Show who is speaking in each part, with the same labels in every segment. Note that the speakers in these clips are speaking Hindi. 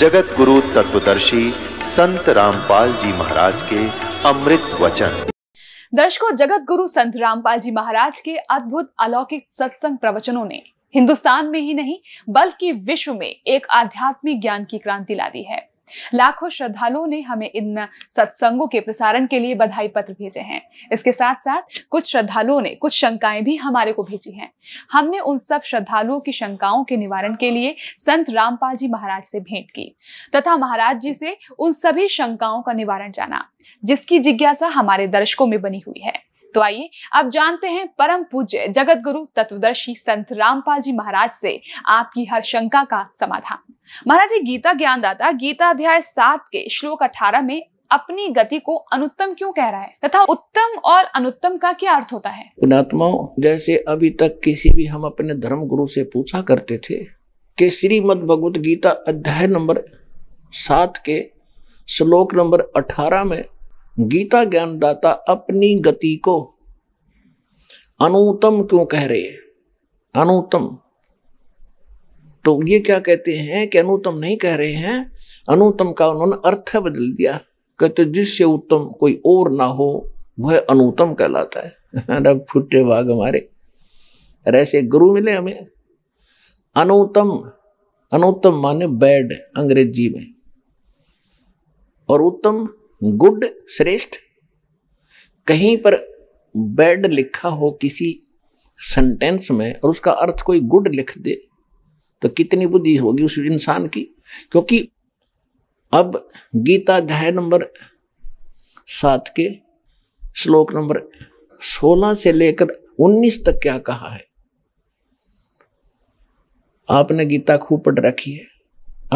Speaker 1: जगत गुरु तत्वदर्शी संत रामपाल जी महाराज के अमृत वचन
Speaker 2: दर्शकों जगत गुरु संत रामपाल जी महाराज के अद्भुत अलौकिक सत्संग प्रवचनों ने हिंदुस्तान में ही नहीं बल्कि विश्व में एक आध्यात्मिक ज्ञान की क्रांति ला दी है लाखों श्रद्धालुओं ने हमें इन सत्संगों के प्रसारण के लिए बधाई पत्र भेजे हैं इसके साथ साथ कुछ श्रद्धालुओं ने कुछ शंकाएं भी हमारे को भेजी हैं हमने उन सब श्रद्धालुओं की शंकाओं के निवारण के लिए संत रामपाल जी महाराज से भेंट की तथा महाराज जी से उन सभी शंकाओं का निवारण जाना जिसकी जिज्ञासा हमारे दर्शकों में बनी हुई है तो आइए अब जानते हैं परम पूज्य जगत गुरु तत्वदर्शी संत रामपाल जी महाराज से आपकी हर शंका का समाधान महाराज जी गीता ज्ञानदाता गीता अध्याय सात के श्लोक अठारह में अपनी गति को अनुत्तम क्यों कह रहा है तथा उत्तम और अनुत्तम का क्या अर्थ होता है
Speaker 3: गुणात्माओं जैसे अभी तक किसी भी हम अपने धर्म गुरु से पूछा करते थे कि श्रीमद भगवत गीता अध्याय नंबर सात के श्लोक नंबर अठारह में गीता ज्ञानदाता अपनी गति को अनुतम क्यों कह रहे हैं अनुतम तो ये क्या कहते हैं कि अनुतम नहीं कह रहे हैं अनुतम का उन्होंने अर्थ बदल दिया कहते जिससे उत्तम कोई और ना हो वह अनुतम कहलाता है रब फुटे भाग हमारे और ऐसे गुरु मिले हमें अनुतम अनुत्तम माने बैड अंग्रेजी में और उत्तम गुड श्रेष्ठ कहीं पर बैड लिखा हो किसी सेंटेंस में और उसका अर्थ कोई गुड लिख दे तो कितनी बुद्धि होगी उस इंसान की क्योंकि अब गीता अध्याय नंबर सात के श्लोक नंबर सोलह से लेकर उन्नीस तक क्या कहा है आपने गीता खूब पढ़ रखी है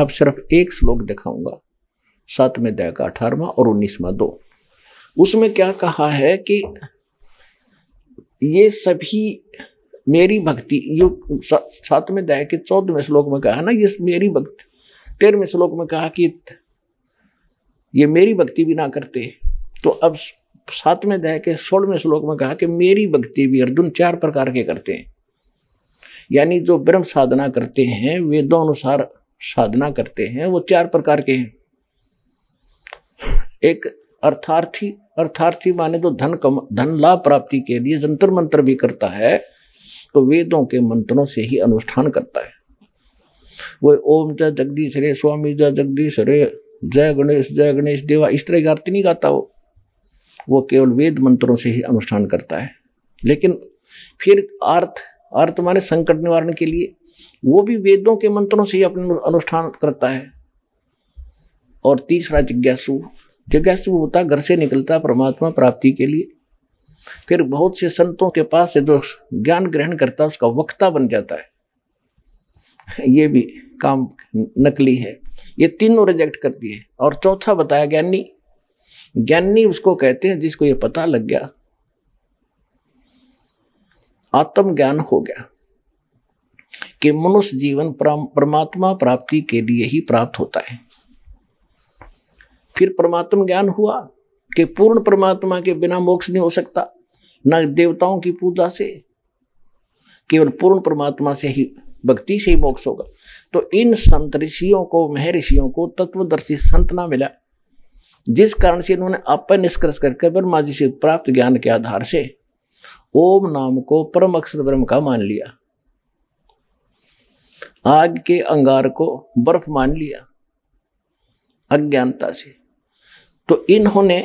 Speaker 3: अब सिर्फ एक श्लोक दिखाऊंगा सातवें दया का अठारवा और उन्नीसवा दो उसमें क्या कहा है कि ये सभी मेरी भक्ति ये सातवें दया के चौदहवें श्लोक में कहा ना ये मेरी भक्ति तेरहवें श्लोक में कहा कि ये मेरी भक्ति भी ना करते तो अब सातवें दया के सोलहवें श्लोक में कहा कि मेरी भक्ति भी अर्जुन चार प्रकार के करते हैं यानी जो ब्रह्म साधना करते हैं वेदों अनुसार साधना करते हैं वो चार प्रकार के हैं एक अर्थार्थी अर्थार्थी माने तो धन कम धन लाभ प्राप्ति के लिए जंतर मंत्र भी करता है तो वेदों के मंत्रों से ही अनुष्ठान करता है वो ओम जय जगदीश रे स्वामी जय जगदीश रे जय गणेश जय गणेश देवा इस तरह की आरती नहीं गाता वो वो केवल वेद मंत्रों से ही अनुष्ठान करता है लेकिन फिर अर्थ अर्थ माने संकट निवारण के लिए वो भी वेदों के मंत्रों से ही अपने अनुष्ठान करता है और तीसरा जिज्ञासु जिज्ञासु होता घर से निकलता परमात्मा प्राप्ति के लिए फिर बहुत से संतों के पास से जो ज्ञान ग्रहण करता है उसका वक्ता बन जाता है ये भी काम नकली है ये तीनों रिजेक्ट करती है और चौथा बताया ज्ञानी ज्ञानी उसको कहते हैं जिसको ये पता लग गया आत्म ज्ञान हो गया कि मनुष्य जीवन परमात्मा प्राप्ति के लिए ही प्राप्त होता है फिर परमात्म ज्ञान हुआ कि पूर्ण परमात्मा के बिना मोक्ष नहीं हो सकता न देवताओं की पूजा से केवल पूर्ण परमात्मा से ही भक्ति से ही मोक्ष होगा तो इन संत ऋषियों को महर्षियों को तत्वदर्शी संत ना मिला जिस कारण से इन्होंने आप निष्कर्ष करके ब्रह्मा जी से प्राप्त ज्ञान के आधार से ओम नाम को परम अक्षर ब्रह्म का मान लिया आग के अंगार को बर्फ मान लिया अज्ञानता से तो इन्होंने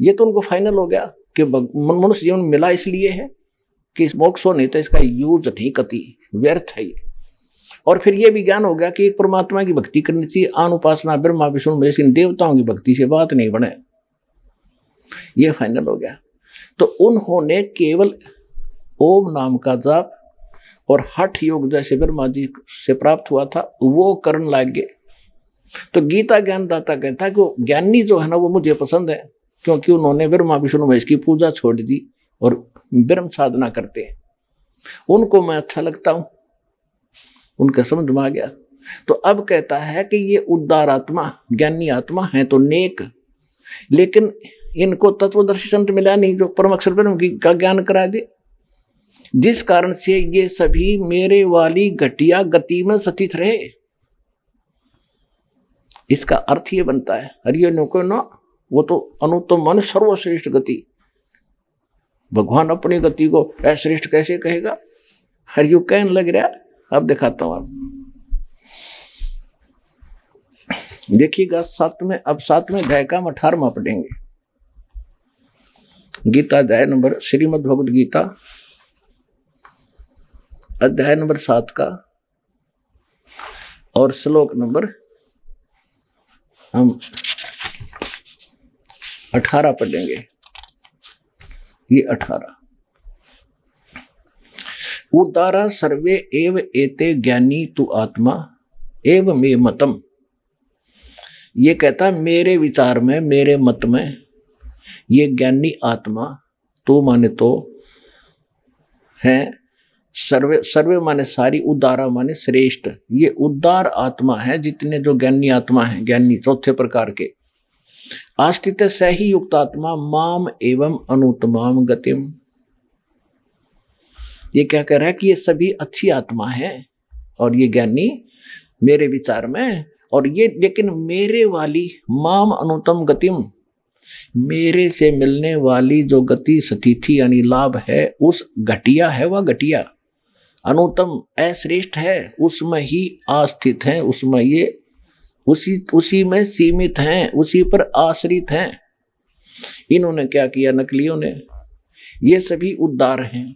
Speaker 3: ये तो उनको फाइनल हो गया कि मनुष्य जीवन मिला इसलिए है कि मोक्ष हो नहीं तो इसका यूज नहीं करती व्यर्थ है ये और फिर ये भी ज्ञान हो गया कि एक परमात्मा की भक्ति करनी चाहिए अनुपासना ब्रह्मा विष्णु महेश इन देवताओं की भक्ति से बात नहीं बने ये फाइनल हो गया तो उन्होंने केवल ओम नाम का जाप और हठ योग जैसे ब्रह्मा जी से प्राप्त हुआ था वो करण लाग गए तो गीता ज्ञान दाता कहता है कि ज्ञानी जो है ना वो मुझे पसंद है क्योंकि उन्होंने ब्रह्मा विष्णु महेश की पूजा छोड़ दी और ब्रह्म साधना करते हैं उनको मैं अच्छा लगता हूं उनका समझ में आ गया तो अब कहता है कि ये उद्दार आत्मा ज्ञानी आत्मा है तो नेक लेकिन इनको तत्वदर्शी संत मिला नहीं जो परम अक्षर ब्रह्म का ज्ञान करा दे जिस कारण से ये सभी मेरे वाली घटिया गति में सचित रहे इसका अर्थ ये बनता है नो नुको न वो तो अनुत्तम मन सर्वश्रेष्ठ गति भगवान अपनी गति को अश्रेष्ठ कैसे कहेगा हरि कैन लग रहा अब दिखाता हूं आप देखिएगा सात में अब सात में अध्याय का हम अठारवा पढ़ेंगे गीता अध्याय नंबर श्रीमद भगवद गीता अध्याय नंबर सात का और श्लोक नंबर हम अठारह पढ़ेंगे ये अठारह उदारा सर्वे एव एते ज्ञानी तु आत्मा एव मे मतम ये कहता मेरे विचार में मेरे मत में ये ज्ञानी आत्मा तो माने तो है सर्वे सर्वे माने सारी उदारा माने श्रेष्ठ ये उदार आत्मा है जितने जो ज्ञानी आत्मा है ज्ञानी चौथे प्रकार के आस्तित सही युक्त आत्मा माम एवं अनुतमाम गतिम ये क्या कह रहा है कि ये सभी अच्छी आत्मा है और ये ज्ञानी मेरे विचार में और ये लेकिन मेरे वाली माम अनुतम गतिम मेरे से मिलने वाली जो गति सतिथि यानी लाभ है उस घटिया है वह घटिया अनुतम अश्रेष्ठ है उसमें ही आस्थित हैं उसमें ये उसी उसी में सीमित हैं उसी पर आश्रित हैं इन्होंने क्या किया नकलियों ने ये सभी उद्धार हैं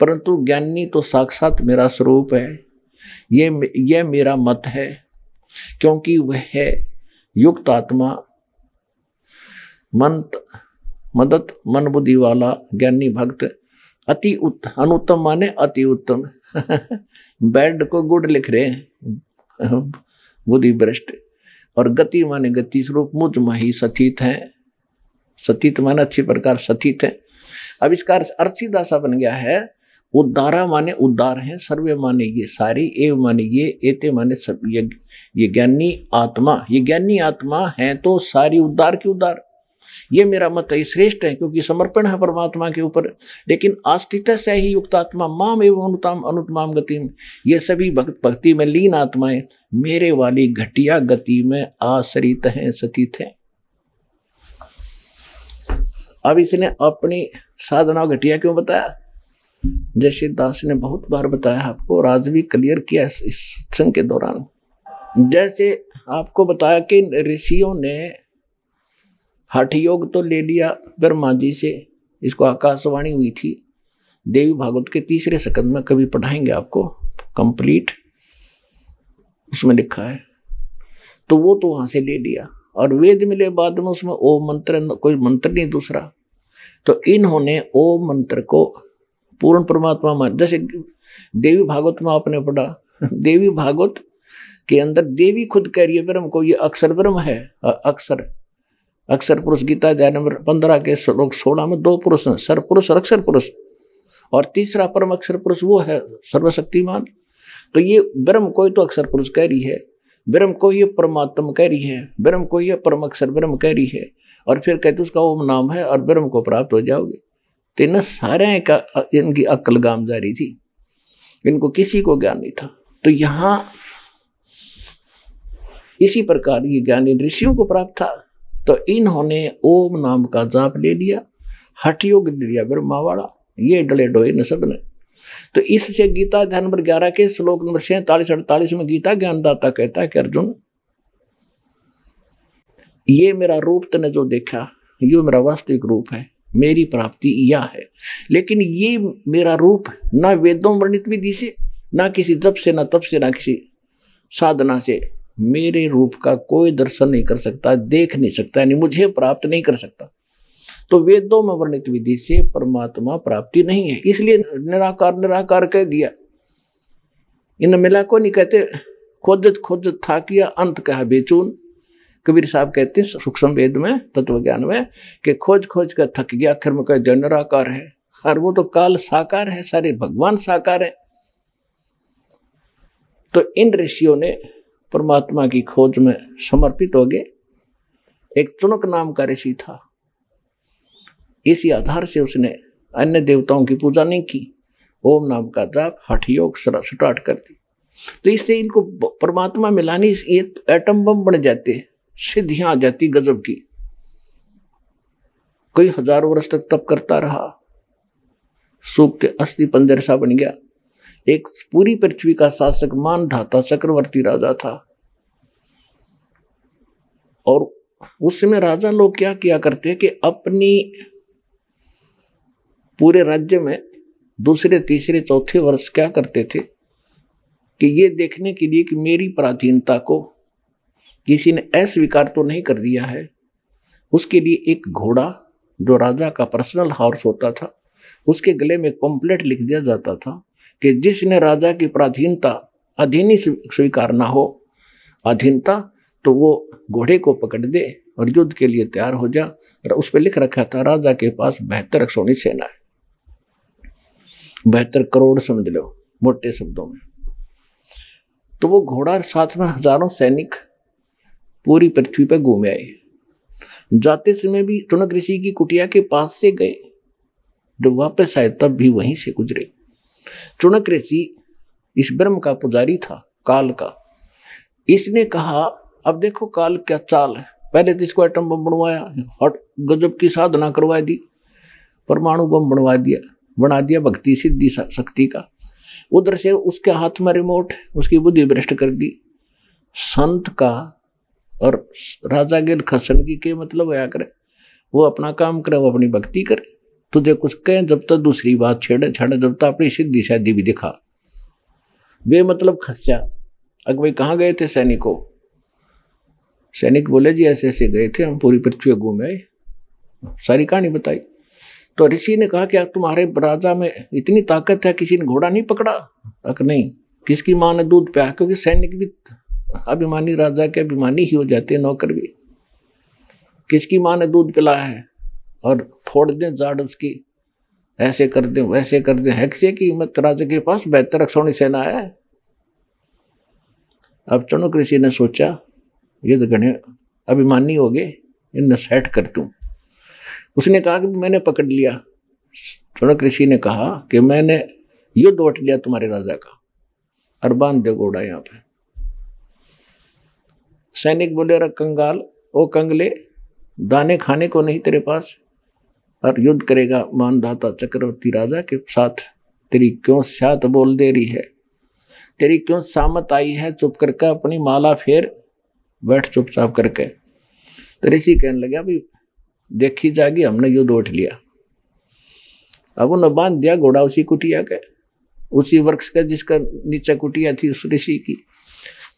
Speaker 3: परंतु ज्ञानी तो साक्षात मेरा स्वरूप है ये यह मेरा मत है क्योंकि वह है युक्त आत्मा मंत मदत मन बुद्धि वाला ज्ञानी भक्त अति अनुत्तम माने अति उत्तम बैड को गुड लिख रहे
Speaker 4: हैं
Speaker 3: बुद्धि भ्रष्ट और गति माने गति स्वरूप मुझ मही सथित है सतीत माने अच्छी प्रकार सथित है अब इसका अर्थ सीधा बन गया है उद्धारा माने उद्धार है सर्वे माने ये सारी एव माने ये एते माने सब ये ये ज्ञानी आत्मा ये ज्ञानी आत्मा है तो सारी उद्धार की उद्धार ये मेरा मत है श्रेष्ठ है क्योंकि समर्पण है परमात्मा के ऊपर लेकिन आस्थित से ही युक्त आत्मा माम एवं अनुताम अनुतमाम गति में ये सभी भक्त भक्ति में लीन आत्माएं मेरे वाली घटिया गति में आश्रित हैं सतीत हैं अब इसने अपनी साधना घटिया क्यों बताया जैसे दास ने बहुत बार बताया आपको और आज भी क्लियर किया इस सत्संग के दौरान जैसे आपको बताया कि ऋषियों ने हठ योग तो ले लिया ब्रह्मा जी से इसको आकाशवाणी हुई थी देवी भागवत के तीसरे सकंद में कभी पढ़ाएंगे आपको कंप्लीट उसमें लिखा है तो वो तो वहां से ले लिया और वेद मिले बाद में उसमें ओम मंत्र कोई मंत्र नहीं दूसरा तो इन्होंने ओम मंत्र को पूर्ण परमात्मा मान जैसे देवी भागवत में आपने पढ़ा देवी भागवत के अंदर देवी खुद कह रही है ब्रह्म को ये अक्षर ब्रह्म है अक्षर अक्षर पुरुष गीता अध्याय नंबर पंद्रह के श्लोक सोलह में दो पुरुष हैं सर पुरुष और अक्षर पुरुष और तीसरा परम अक्षर पुरुष वो है सर्वशक्तिमान तो ये ब्रह्म कोई तो अक्षर पुरुष कह रही है ब्रह्म को ये परमात्म कह रही है ब्रह्म को ये परम अक्षर ब्रह्म कह रही है और फिर कहते उसका ओम नाम है और ब्रह्म को प्राप्त हो जाओगे तो इन सारे का इनकी अक्ल रही थी इनको किसी को ज्ञान नहीं था तो यहाँ इसी प्रकार ये ज्ञान इन ऋषियों को प्राप्त था तो इन्होंने ओम नाम का जाप ले लिया हठयोग ले लिया ब्रह्मा वाला ये डले डोए न सब ने तो इससे गीता अध्याय नंबर ग्यारह के श्लोक नंबर सैतालीस अड़तालीस में गीता ज्ञानदाता कहता है कि अर्जुन ये मेरा रूप तने जो देखा ये मेरा वास्तविक रूप है मेरी प्राप्ति यह है लेकिन ये मेरा रूप ना वेदों वर्णित विधि से ना किसी जप से ना तप से ना किसी साधना से मेरे रूप का कोई दर्शन नहीं कर सकता देख नहीं सकता यानी मुझे प्राप्त नहीं कर सकता तो वेदों में वर्णित विधि से परमात्मा प्राप्ति नहीं है इसलिए निराकार निराकार कह दिया इन मिला को नहीं कहते खोजत खोजत था किया अंत कहा बेचून कबीर साहब कहते हैं सूक्ष्म वेद में तत्व ज्ञान में कि खोज खोज कर थक गया आखिर में कह दिया निराकार है और वो तो काल साकार है सारे भगवान साकार है तो इन ऋषियों ने परमात्मा की खोज में समर्पित हो गए एक चुनक नाम का ऋषि था इसी आधार से उसने अन्य देवताओं की पूजा नहीं की ओम नाम का जाप योग स्टार्ट कर दी तो इससे इनको परमात्मा में ये एटम बम बन जाते सिद्धियां आ जाती गजब की कोई हजारों वर्ष तक तप करता रहा सूप के अस्थि सा बन गया एक पूरी पृथ्वी का शासक मान धाता चक्रवर्ती राजा था और उस समय राजा लोग क्या किया करते कि अपनी पूरे राज्य में दूसरे तीसरे चौथे वर्ष क्या करते थे कि ये देखने के लिए कि मेरी प्राचीनता को किसी ने अस्वीकार तो नहीं कर दिया है उसके लिए एक घोड़ा जो राजा का पर्सनल हॉर्स होता था उसके गले में एक लिख दिया जाता था कि जिसने राजा की प्राधीनता अधीनी स्वीकार ना हो अधीनता तो वो घोड़े को पकड़ दे और युद्ध के लिए तैयार हो जा और उस पर लिख रखा था राजा के पास बेहतर सोनी सेना है बेहतर करोड़ समझ लो मोटे शब्दों में तो वो घोड़ा साथ में हजारों सैनिक पूरी पृथ्वी पर घूम आए जाते समय भी चुनक ऋषि की कुटिया के पास से गए जो वापस आए तब भी वहीं से गुजरे चुनक ऋषि इस ब्रह्म का पुजारी था काल का इसने कहा अब देखो काल क्या चाल है पहले तो इसको एटम बम बनवाया हट गजब की साधना करवा दी परमाणु बम बनवा दिया बना दिया भक्ति सिद्धि शक्ति का उधर से उसके हाथ में रिमोट उसकी बुद्धि भ्रष्ट कर दी संत का और राजा गिल खसन की के मतलब आया करे वो अपना काम करे वो अपनी भक्ति करे तुझे तो कुछ कहें जब तक दूसरी बात छेड़े छाड़े जब तक अपनी सिद्धि शादी भी दिखा वे मतलब खस्या अग भाई कहाँ गए थे सैनिकों सैनिक बोले जी ऐसे ऐसे गए थे हम पूरी पृथ्वी घूमे आए सारी कहानी बताई तो ऋषि ने कहा क्या तुम्हारे राजा में इतनी ताकत है किसी ने घोड़ा नहीं पकड़ा अक नहीं किसकी माँ ने दूध पिया क्योंकि सैनिक भी अभिमानी राजा के अभिमानी ही हो जाते हैं नौकर भी किसकी माँ ने दूध पिलाया है और फोड़ दें जाड़ उसकी ऐसे कर दें वैसे कर दें हैक्से की हिम्मत राजे के पास बेहतर अक्षौणी सेना है अब चुनुक ऋषि ने सोचा ये तो गणे अभिमानी हो गए इनने सेट कर दूँ उसने कहा कि मैंने पकड़ लिया चुनक ऋषि ने कहा कि मैंने युद्ध उठ लिया तुम्हारे राजा का अरबान दे घोड़ा यहाँ पे सैनिक बोले रख कंगाल ओ कंगले दाने खाने को नहीं तेरे पास और युद्ध करेगा मानदाता चक्रवर्ती राजा के साथ तेरी क्यों सात बोल दे रही है तेरी क्यों सामत आई है चुप करके अपनी माला फेर बैठ चुपचाप करके तो ऋषि कहने लगे अभी देखी जाएगी हमने युद्ध उठ लिया अब उन्हें बांध दिया घोड़ा उसी कुटिया के उसी वृक्ष का जिसका नीचे कुटिया थी उस ऋषि की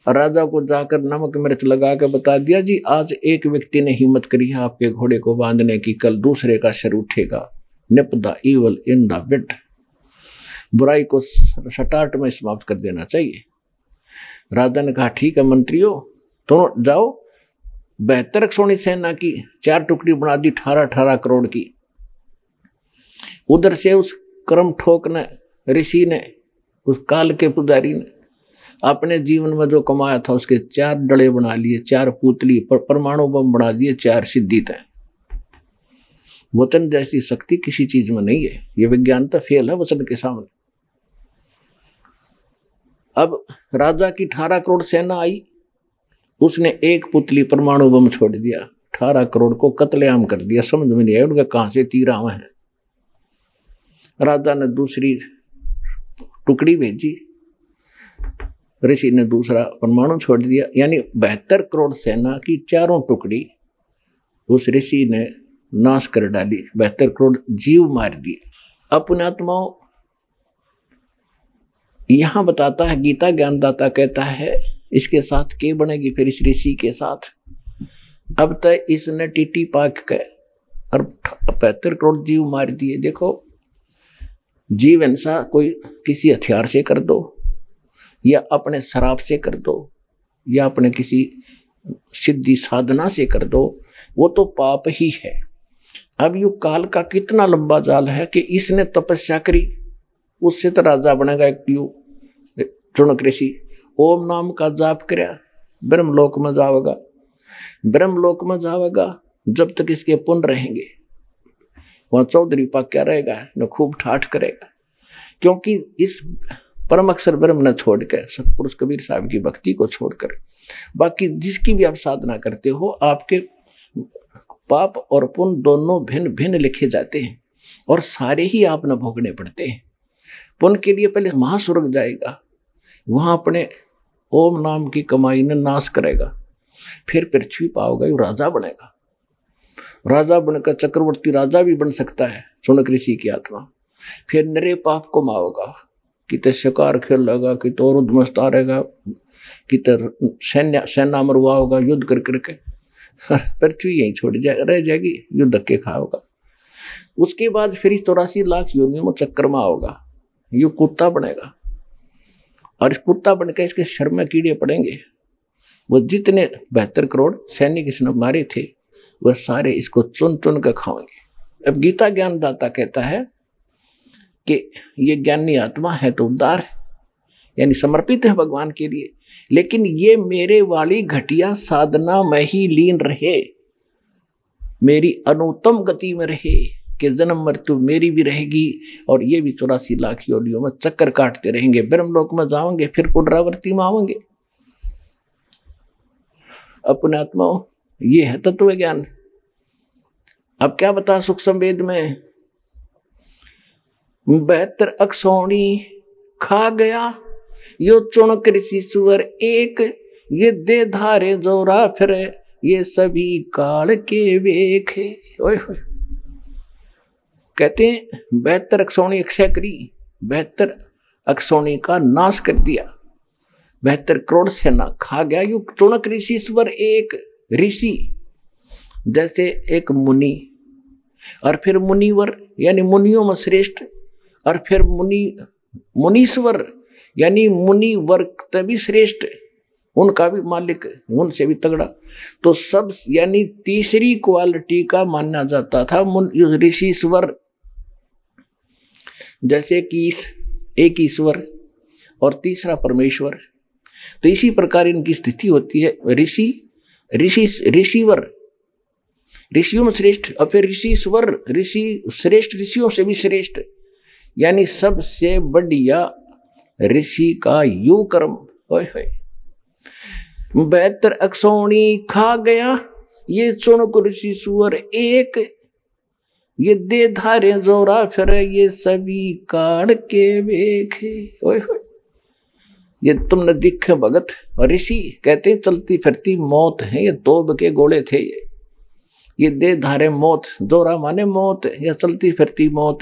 Speaker 3: राजा को जाकर नमक मिर्च लगा के बता दिया जी आज एक व्यक्ति ने हिम्मत करी है आपके घोड़े को बांधने की कल दूसरे का सिर उठेगा nip the evil in the bud बुराई को सटाट में समाप्त कर देना चाहिए राजा ने कहा ठीक है मंत्रियों तो जाओ बेहतर सोनी सेना की चार टुकड़ी बना दी अठारह अठारह करोड़ की उधर से उस कर्म ठोक ने ऋषि ने उस काल के पुजारी ने अपने जीवन में जो कमाया था उसके चार डड़े बना लिए चार पुतली पर परमाणु बम बना दिए चार सिद्धि तय वचन जैसी शक्ति किसी चीज में नहीं है ये विज्ञान तो फेल है वचन के सामने अब राजा की अठारह करोड़ सेना आई उसने एक पुतली परमाणु बम छोड़ दिया अठारह करोड़ को कतलेआम कर दिया समझ में नहीं आया उनका कहाँ से तीर आवा राजा ने दूसरी टुकड़ी भेजी ऋषि ने दूसरा परमाणु छोड़ दिया यानी बहत्तर करोड़ सेना की चारों टुकड़ी उस ऋषि ने नाश कर डाली बहत्तर करोड़ जीव मार दिए अपने आत्माओं यहां बताता है गीता ज्ञानदाता कहता है इसके साथ के बनेगी फिर इस ऋषि के साथ अब तक इसने टीटी पाक के और बहत्तर करोड़ जीव मार दिए देखो जीव हिंसा कोई किसी हथियार से कर दो या अपने शराब से कर दो या अपने किसी सिद्धि साधना से कर दो वो तो पाप ही है अब यु काल का कितना लंबा जाल है कि इसने तपस्या करी उससे तो राजा बनेगा एक यु चुनक ऋषि ओम नाम का जाप करया ब्रह्मलोक में जावेगा ब्रह्मलोक में जावेगा जब तक इसके पुण्य रहेंगे वहाँ चौधरी पा क्या रहेगा न खूब ठाठ करेगा क्योंकि इस परम अक्षर ब्रह्म न छोड़ कर सतपुरुष कबीर साहब की भक्ति को छोड़कर बाकी जिसकी भी आप साधना करते हो आपके पाप और पुण्य दोनों भिन्न भिन्न लिखे जाते हैं और सारे ही आप न भोगने पड़ते हैं पुण्य के लिए पहले महासुरग जाएगा वहाँ अपने ओम नाम की कमाई ने नाश करेगा फिर पृथ्वी पाओगे और राजा बनेगा राजा बनकर चक्रवर्ती राजा भी बन सकता है सुनक ऋषि की आत्मा फिर नरे पाप को मावगा कितने शिकार खेल लगा कि तो मस्त आ रहेगा कितने सैन्य सेना मरवा होगा युद्ध कर करके पृथ्वी यहीं छोड़ जाए रह जाएगी जो धक्के खा होगा उसके बाद फिर इस चौरासी लाख योनियों में चक्रमा होगा ये कुत्ता बनेगा और इस कुत्ता बनकर इसके शर में कीड़े पड़ेंगे वो जितने बहत्तर करोड़ सैनिक इसने मारे थे वह सारे इसको चुन चुन कर खाएंगे अब गीता ज्ञानदाता कहता है कि ये ज्ञानी आत्मा है तो उद्धार है यानी समर्पित है भगवान के लिए लेकिन ये मेरे वाली घटिया साधना में ही लीन रहे मेरी अनुतम गति में रहे कि जन्म मृत्यु मेरी भी रहेगी और ये भी चौरासी लाख योलियों में चक्कर काटते रहेंगे ब्रह्म लोक में जाओगे फिर पुनरावृत्ति में आवेंगे अपने आत्माओं ये है तत्व ज्ञान अब क्या बता सुख संवेद में बेहतर अक्सौणी खा गया यो चुण कृषि सुवर एक ये दे धारे जोरा फिर ये सभी काल के वेखे ओए ओए कहते हैं बेहतर अक्सौणी अक्षय करी बेहतर अक्सौणी का नाश कर दिया बेहतर करोड़ से ना खा गया यु चुणक ऋषि स्वर एक ऋषि जैसे एक मुनि और फिर मुनिवर यानी मुनियों में श्रेष्ठ और फिर मुनि मुनीश्वर यानी मुनि वर्ग तभी श्रेष्ठ उनका भी मालिक उनसे भी तगड़ा तो सब यानी तीसरी क्वालिटी का माना जाता था मुन ऋषिश्वर जैसे कि इस एक ईश्वर और तीसरा परमेश्वर तो इसी प्रकार इनकी स्थिति होती है ऋषि ऋषि ऋषिवर ऋषियों में श्रेष्ठ और फिर ऋषिश्वर ऋषि श्रेष्ठ ऋषियों से भी श्रेष्ठ यानी सबसे बढ़िया ऋषि का यू कर्म होय बेहतर अक्सौणी खा गया ये को ऋषि सुअर एक ये दे धारे जोरा फिर ये सभी काड़ के बेखे ये तुमने दिखे भगत और ऋषि कहते हैं चलती फिरती मौत है ये तोब के गोले थे ये ये दे धारे मौत जोरा माने मौत या चलती फिरती मौत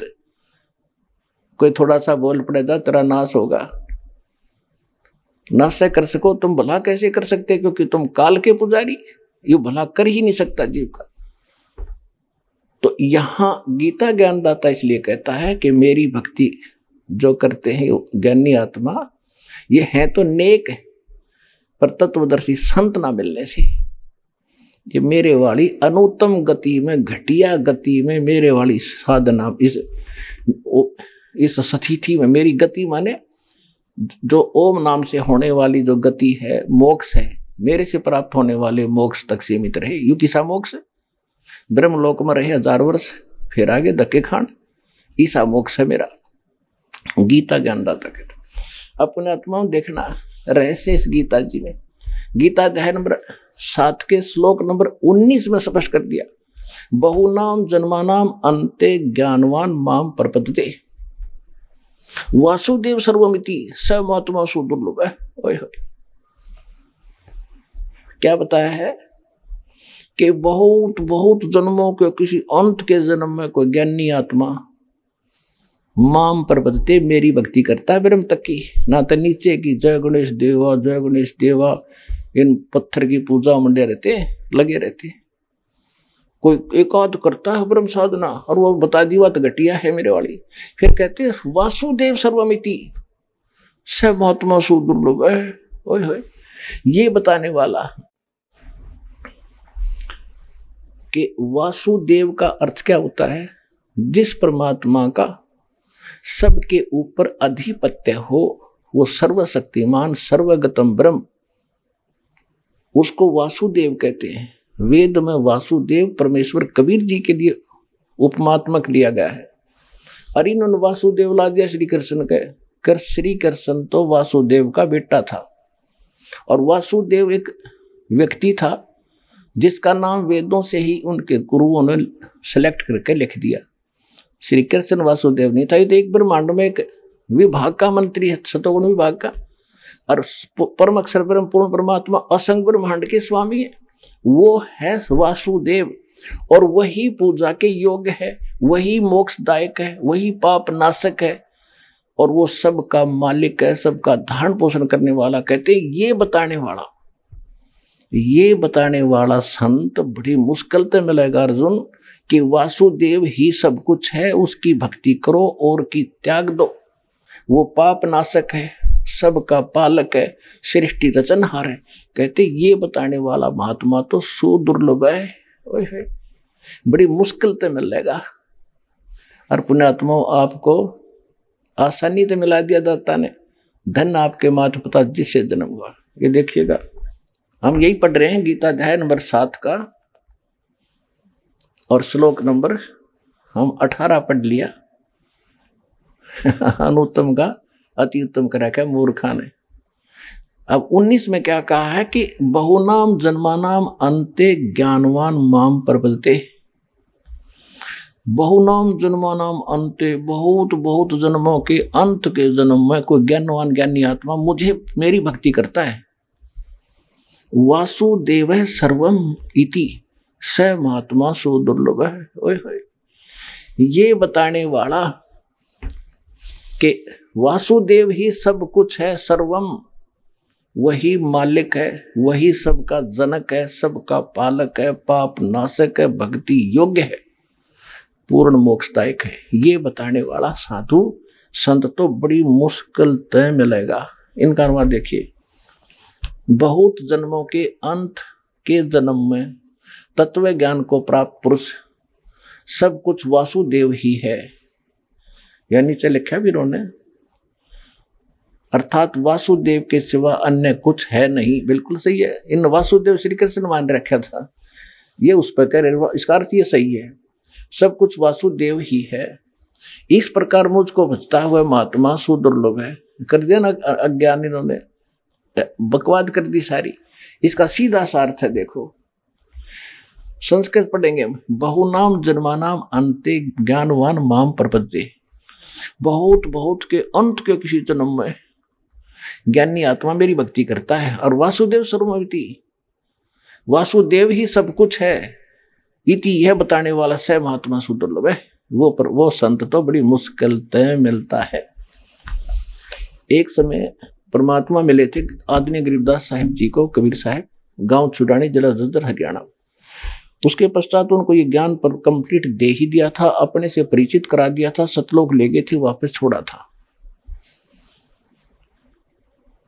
Speaker 3: कोई थोड़ा सा बोल पड़ेगा तेरा नाश होगा नाश कर सको तुम भला कैसे कर सकते क्योंकि तुम काल के पुजारी ये भला कर ही नहीं सकता जीव का तो यहां गीता ज्ञानदाता इसलिए कहता है कि मेरी भक्ति जो करते हैं ज्ञानी आत्मा ये है तो नेक है पर तत्वदर्शी संत ना मिलने से ये मेरे वाली अनुत्तम गति में घटिया गति में मेरे वाली साधना इस इस सथिति में मेरी गति माने जो ओम नाम से होने वाली जो गति है मोक्ष है मेरे से प्राप्त होने वाले मोक्ष तक सीमित रहे यू किसा मोक्ष लोक में रहे हजार वर्ष फिर आगे धक्के खांड ईसा मोक्ष है मेरा गीता ज्ञान दाता अपने आत्मा देखना रहस्य इस गीता जी में गीता अध्याय नंबर सात के श्लोक नंबर उन्नीस में स्पष्ट कर दिया बहुनाम जन्मानाम अंत्य ज्ञानवान माम परपदते वासुदेव सर्वमिति सब महात्मा सो दुर्लभ है क्या बताया है कि बहुत बहुत जन्मों के किसी अंत के जन्म में कोई ज्ञानी आत्मा माम पर बदते मेरी भक्ति करता है ब्रह्म तक की ना तो नीचे की जय गणेश देवा जय गणेश देवा इन पत्थर की पूजा मंडे रहते लगे रहते हैं कोई एकाध करता है ब्रह्म साधना और वो बता दी बात तो घटिया है मेरे वाली फिर कहते हैं वासुदेव सर्वमिति स महात्मा सु दुर्लभ है ये बताने वाला कि वासुदेव का अर्थ क्या होता है जिस परमात्मा का सबके ऊपर अधिपत्य हो वो सर्वशक्तिमान सर्वगतम ब्रह्म उसको वासुदेव कहते हैं वेद में वासुदेव परमेश्वर कबीर जी के लिए उपमात्मक लिया गया है अरिन वासुदेव दिया श्री कृष्ण के कर श्री कृष्ण तो वासुदेव का बेटा था और वासुदेव एक व्यक्ति था जिसका नाम वेदों से ही उनके गुरुओं ने सेलेक्ट करके लिख दिया श्री कृष्ण वासुदेव नहीं था ये तो एक ब्रह्मांड में एक विभाग का मंत्री है शतोगुण विभाग का और परम अक्षर परम पूर्ण परमात्मा असंग ब्रह्मांड के स्वामी है वो है वासुदेव और वही पूजा के योग्य है वही मोक्षदायक है वही पाप नाशक है और वो सबका मालिक है सबका धारण पोषण करने वाला कहते ये बताने वाला ये बताने वाला संत बड़ी मुश्किल से मिलेगा अर्जुन कि वासुदेव ही सब कुछ है उसकी भक्ति करो और की त्याग दो वो पाप नाशक है सबका पालक है सृष्टि रचनहार है कहते ये बताने वाला महात्मा तो सुदुर्लभ है बड़ी मुश्किल से लेगा और पुण्यात्मा आपको आसानी से मिला दिया दाता ने धन आपके माता पिता जिससे जन्म हुआ ये देखिएगा हम यही पढ़ रहे हैं गीता अध्याय नंबर सात का और श्लोक नंबर हम अठारह पढ़ लिया अनुत्तम का अति उत्तम कर रखा है मूर्खा ने अब 19 में क्या कहा है कि बहुनाम जन्मानाम अंते ज्ञानवान माम प्रबलते बहुनाम जन्मानाम अंते बहुत बहुत जन्मों के अंत के जन्म में कोई ज्ञानवान ज्ञानी आत्मा मुझे मेरी भक्ति करता है वासुदेव सर्वम इति स महात्मा सो दुर्लभ है ये बताने वाला के वासुदेव ही सब कुछ है सर्वम वही मालिक है वही सबका जनक है सबका पालक है पाप नाशक है भक्ति योग्य है पूर्ण मोक्षदायक है ये बताने वाला साधु संत तो बड़ी मुश्किल तय मिलेगा इनका अनुवाद देखिए बहुत जन्मों के अंत के जन्म में तत्व ज्ञान को प्राप्त पुरुष सब कुछ वासुदेव ही है या नीचे लिखा भी उन्होंने अर्थात वासुदेव के सिवा अन्य कुछ है नहीं बिल्कुल सही है इन वासुदेव श्री कृष्ण मान रखा था ये उस पर कह रहे इसका अर्थ ये सही है सब कुछ वासुदेव ही है इस प्रकार मुझको बचता हुआ महात्मा सुदुर्लभ है कर दिया ना अज्ञान इन्होंने बकवाद कर दी सारी इसका सीधा सा अर्थ है देखो संस्कृत पढ़ेंगे बहुनाम जन्मानाम अंते ज्ञानवान माम प्रपद्य बहुत बहुत के अंत के किसी जन्म में ज्ञानी आत्मा मेरी भक्ति करता है और वासुदेव सर्वमवती वासुदेव ही सब कुछ है इति यह बताने वाला सह महात्मा सुदुर्लभ है वो पर वो संत तो बड़ी मुश्किल तय मिलता है एक समय परमात्मा मिले थे आदमी गरीबदास साहिब जी को कबीर साहब गांव छुटानी जिला जद्दर हरियाणा उसके पश्चात उनको ये ज्ञान पर कंप्लीट दे ही दिया था अपने से परिचित करा दिया था सतलोक ले गए थे वापस छोड़ा था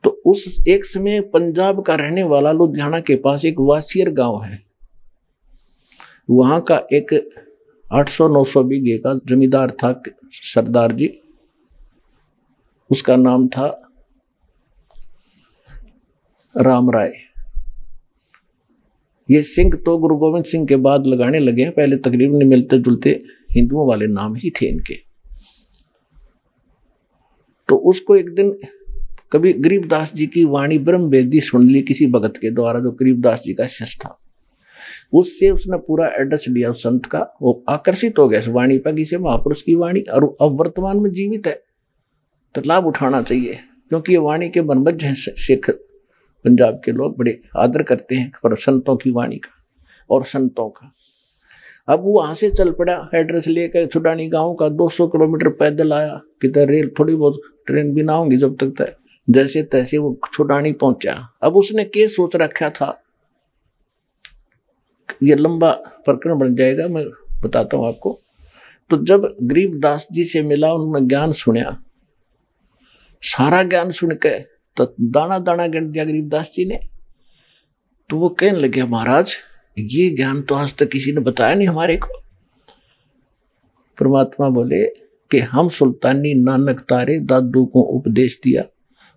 Speaker 3: तो उस एक समय पंजाब का रहने वाला लुधियाना के पास एक वासियर गांव है वहां का एक 800-900 बीघे का जमींदार था सरदार जी उसका नाम था राम राय ये सिंह तो गुरु गोविंद सिंह के बाद लगाने लगे हैं पहले तकरीबन मिलते जुलते हिंदुओं वाले नाम ही थे इनके तो उसको एक दिन कभी गरीबदास जी की वाणी ब्रह्म वेदी सुन ली किसी भगत के द्वारा जो गरीबदास जी का शिष्य था उससे उसने पूरा एड्रेस लिया उस संत का वो आकर्षित हो गया इस वाणी पर किसी महापुरुष की वाणी और अब वर्तमान में जीवित है तो लाभ उठाना चाहिए क्योंकि ये वाणी के बनबज्ज हैं सिख पंजाब के लोग बड़े आदर करते हैं पर संतों की वाणी का और संतों का अब वो वहाँ से चल पड़ा एड्रेस लेकर छुडानी गांव का 200 किलोमीटर पैदल आया किधर रेल थोड़ी बहुत ट्रेन भी ना होंगी जब तक तक जैसे तैसे वो छुड़ानी पहुंचा अब उसने के सोच रखा था ये लंबा प्रकरण बन जाएगा मैं बताता हूँ आपको तो जब गरीबदास जी से मिला उन्होंने ज्ञान सुनया सारा ज्ञान सुन के तो दाना दाना गिन दिया गरीबदास जी ने तो वो कहने लगे महाराज ये ज्ञान तो आज तक किसी ने बताया नहीं हमारे को परमात्मा बोले कि हम सुल्तानी नानक तारे दादू को उपदेश दिया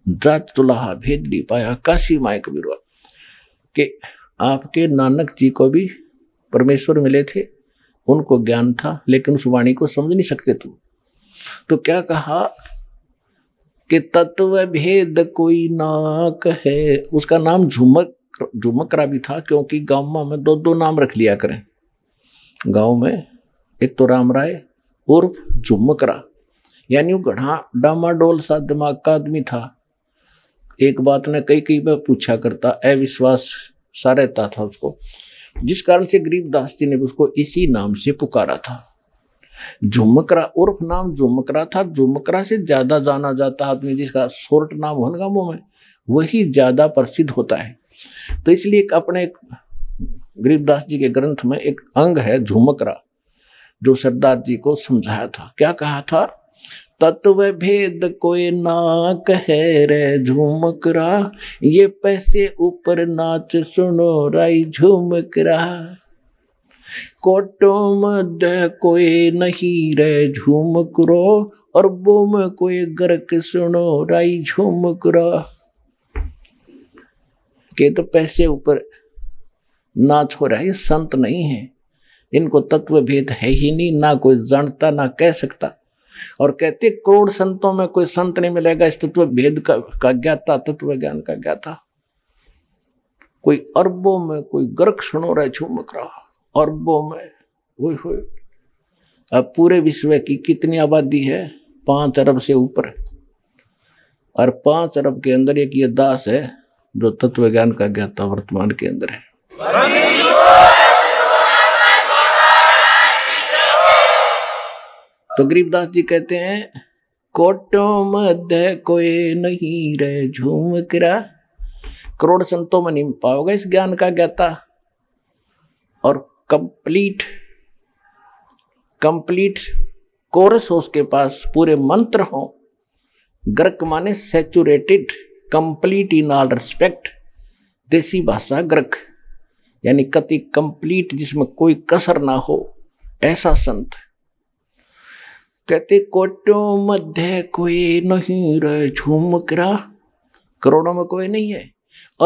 Speaker 3: जात तुलाहा भेद ली पाया काशी माए कबीर के आपके नानक जी को भी परमेश्वर मिले थे उनको ज्ञान था लेकिन उस वाणी को समझ नहीं सकते तुम तो क्या कहा कि तत्व भेद कोई नाक है उसका नाम झुमक झुमकरा भी था क्योंकि गाँव में दो दो नाम रख लिया करें गांव में एक तो राम राय उर्फ झुमकरा यानी वो गढ़ा डोल सा दिमाग का आदमी था एक बात ने कई कई बार पूछा करता अविश्वास सा रहता था उसको जिस कारण से गरीबदास जी ने उसको इसी नाम से पुकारा था झुमकरा उर्फ नाम झुमकरा था झुमकरा से ज्यादा जाना जाता आदमी जिसका शोर्ट नाम हो मुंह में वही ज्यादा प्रसिद्ध होता है तो इसलिए अपने गरीबदास जी के ग्रंथ में एक अंग है झुमकरा जो सरदार जी को समझाया था क्या कहा था तत्व भेद कोई ना कह रे झुमकरा ये पैसे ऊपर नाच सुनो राई झुमकरा कोटो मध्य कोई नहीं रे झुमकरो और बुम कोई गर्क सुनो राई झुमकरा के तो पैसे ऊपर नाच हो रहा है संत नहीं है इनको तत्व भेद है ही नहीं ना कोई जानता ना कह सकता और कहते करोड़ संतों में कोई संत नहीं मिलेगा इस तत्व भेद का, ज्ञाता तत्व ज्ञान का ज्ञाता कोई अरबों में कोई गर्क सुनो रहे झुमक रहा अरबों में वही हुए अब पूरे विश्व की कितनी आबादी है पांच अरब से ऊपर और पांच अरब के अंदर एक ये दास है जो तत्व ज्ञान का ज्ञाता वर्तमान के अंदर है तो गरीबदास जी कहते हैं कोटो मध्य कोई नहीं रे झूम किरा करोड़ संतों में नहीं पाओगे इस ज्ञान का ज्ञाता और कंप्लीट कंप्लीट कोरस हो उसके पास पूरे मंत्र हो गर्क माने saturated complete in all respect देसी भाषा गर्क यानी कति कंप्लीट जिसमें कोई कसर ना हो ऐसा संत कहते कोटो मध्य कोई नहीं झूम करा करोड़ों में कोई नहीं है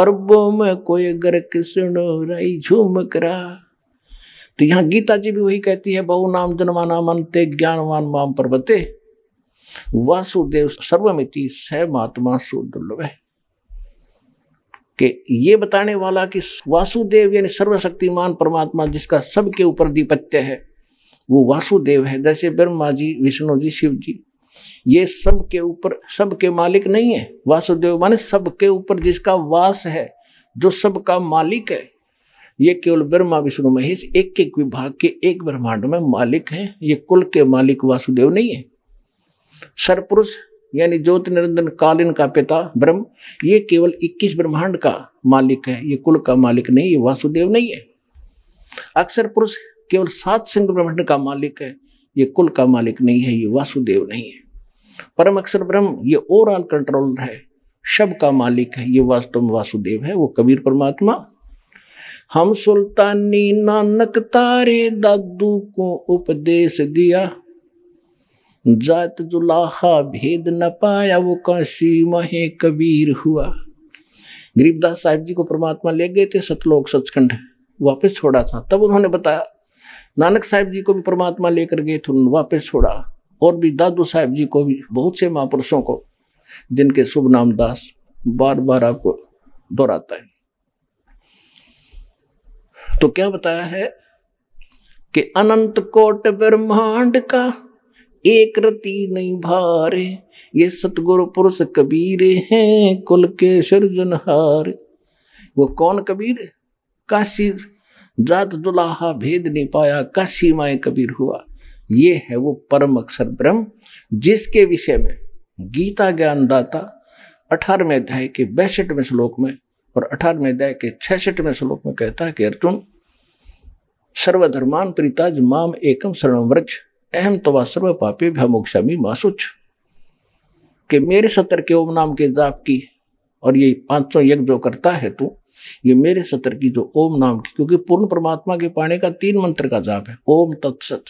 Speaker 3: अरबों में कोई अगर किसनो रही झूम करा तो यहाँ गीता जी भी वही कहती है बहु नाम जनमाना मनते ज्ञानवान माम पर्वते वासुदेव सर्वमिति स महात्मा सुदुर्लभ है कि ये बताने वाला कि वासुदेव यानी सर्वशक्तिमान परमात्मा जिसका सबके ऊपर दीपत्य है वो वासुदेव है जैसे ब्रह्मा जी विष्णु जी शिव जी ये सब के ऊपर सब के मालिक नहीं है वासुदेव माने सब के ऊपर जिसका वास है जो सबका मालिक है ये केवल ब्रह्मा विष्णु महेश एक एक विभाग के एक ब्रह्मांड में मालिक है ये कुल के मालिक वासुदेव नहीं है सरपुरुष यानी ज्योति निरंजन कालिन का पिता ब्रह्म ये केवल 21 ब्रह्मांड का मालिक है ये कुल का मालिक नहीं ये वासुदेव नहीं है अक्षर पुरुष केवल सात सिंह ब्रह्मंड का मालिक है ये कुल का मालिक नहीं है ये वासुदेव नहीं है परम अक्षर ब्रह्म ये ओवरऑल कंट्रोल है शब का मालिक है ये वास्तव में वासुदेव है वो कबीर परमात्मा हम सुल्तानी नानक तारे दादू को उपदेश दिया जात जुलाहा भेद न पाया वो काशी महे कबीर हुआ गरीबदास साहिब जी को परमात्मा ले गए थे सतलोक सचखंड वापस छोड़ा था तब उन्होंने बताया नानक साहब जी को भी परमात्मा लेकर गए थे उन्होंने वापस छोड़ा और भी दादू साहब जी को भी बहुत से महापुरुषों को जिनके शुभ नाम दास बार बार आपको दोहराता है तो क्या बताया है कि अनंत कोट ब्रह्मांड का एक रति नहीं भारे ये सतगुरु पुरुष कबीर हैं कुल के सृजनहार वो कौन कबीर काशी जात दुलाहा भेद नहीं पाया का सीमाए कबीर हुआ ये है वो परम अक्षर ब्रह्म जिसके विषय में गीता ज्ञान दाता अठारहवें अध्याय के बैसठवें श्लोक में और अठारहवें अध्याय के छसठवें श्लोक में कहता है कि अर्जुन सर्वधर्मान प्रीताज माम एकम शरण व्रज अहम तवा सर्व पापे भ्यमोक्षामी मासुच के मेरे सतर के ओम नाम के जाप की और ये पांचों यज्ञ जो करता है तू ये मेरे सत्र की जो ओम नाम की क्योंकि पूर्ण परमात्मा के पाने का तीन मंत्र का जाप है ओम तत्सत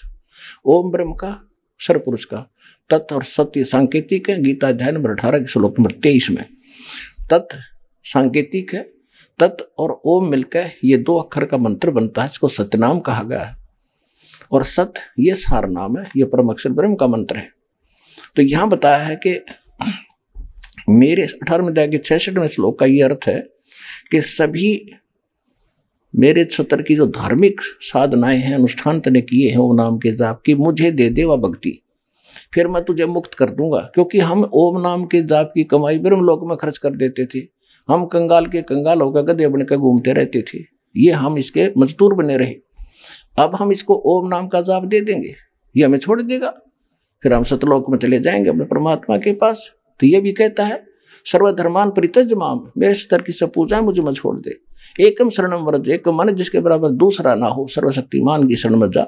Speaker 3: ओम ब्रह्म का सरपुरुष का तत् और सत्य सांकेतिक है गीता अध्याय नंबर अठारह के श्लोक नंबर तेईस में तत् सांकेतिक है तत् और ओम मिलकर ये दो अक्षर का मंत्र बनता है इसको सत्यनाम कहा गया है और सत ये सार नाम है ये परम अक्षर ब्रह्म का मंत्र है तो यहाँ बताया है कि मेरे अठारहवें अध्याय के छठवें श्लोक का ये अर्थ है कि सभी मेरे छत्र की जो धार्मिक साधनाएं हैं अनुष्ठान तने किए हैं ओम नाम के जाप की मुझे दे दे व भक्ति फिर मैं तुझे मुक्त कर दूंगा क्योंकि हम ओम नाम के जाप की कमाई ब्रह्म लोक में खर्च कर देते थे हम कंगाल के कंगाल होकर गदे बनकर घूमते रहते थे ये हम इसके मजदूर बने रहे अब हम इसको ओम नाम का जाप दे देंगे ये हमें छोड़ देगा फिर हम सतलोक में चले जाएंगे अपने परमात्मा के पास तो ये भी कहता है सर्वधर्मान माम मेरे स्तर की सब पूजाएं मुझे मत छोड़ दे एकम शरणम व्रज एक मन जिसके बराबर दूसरा ना हो सर्वशक्तिमान की शरण में जा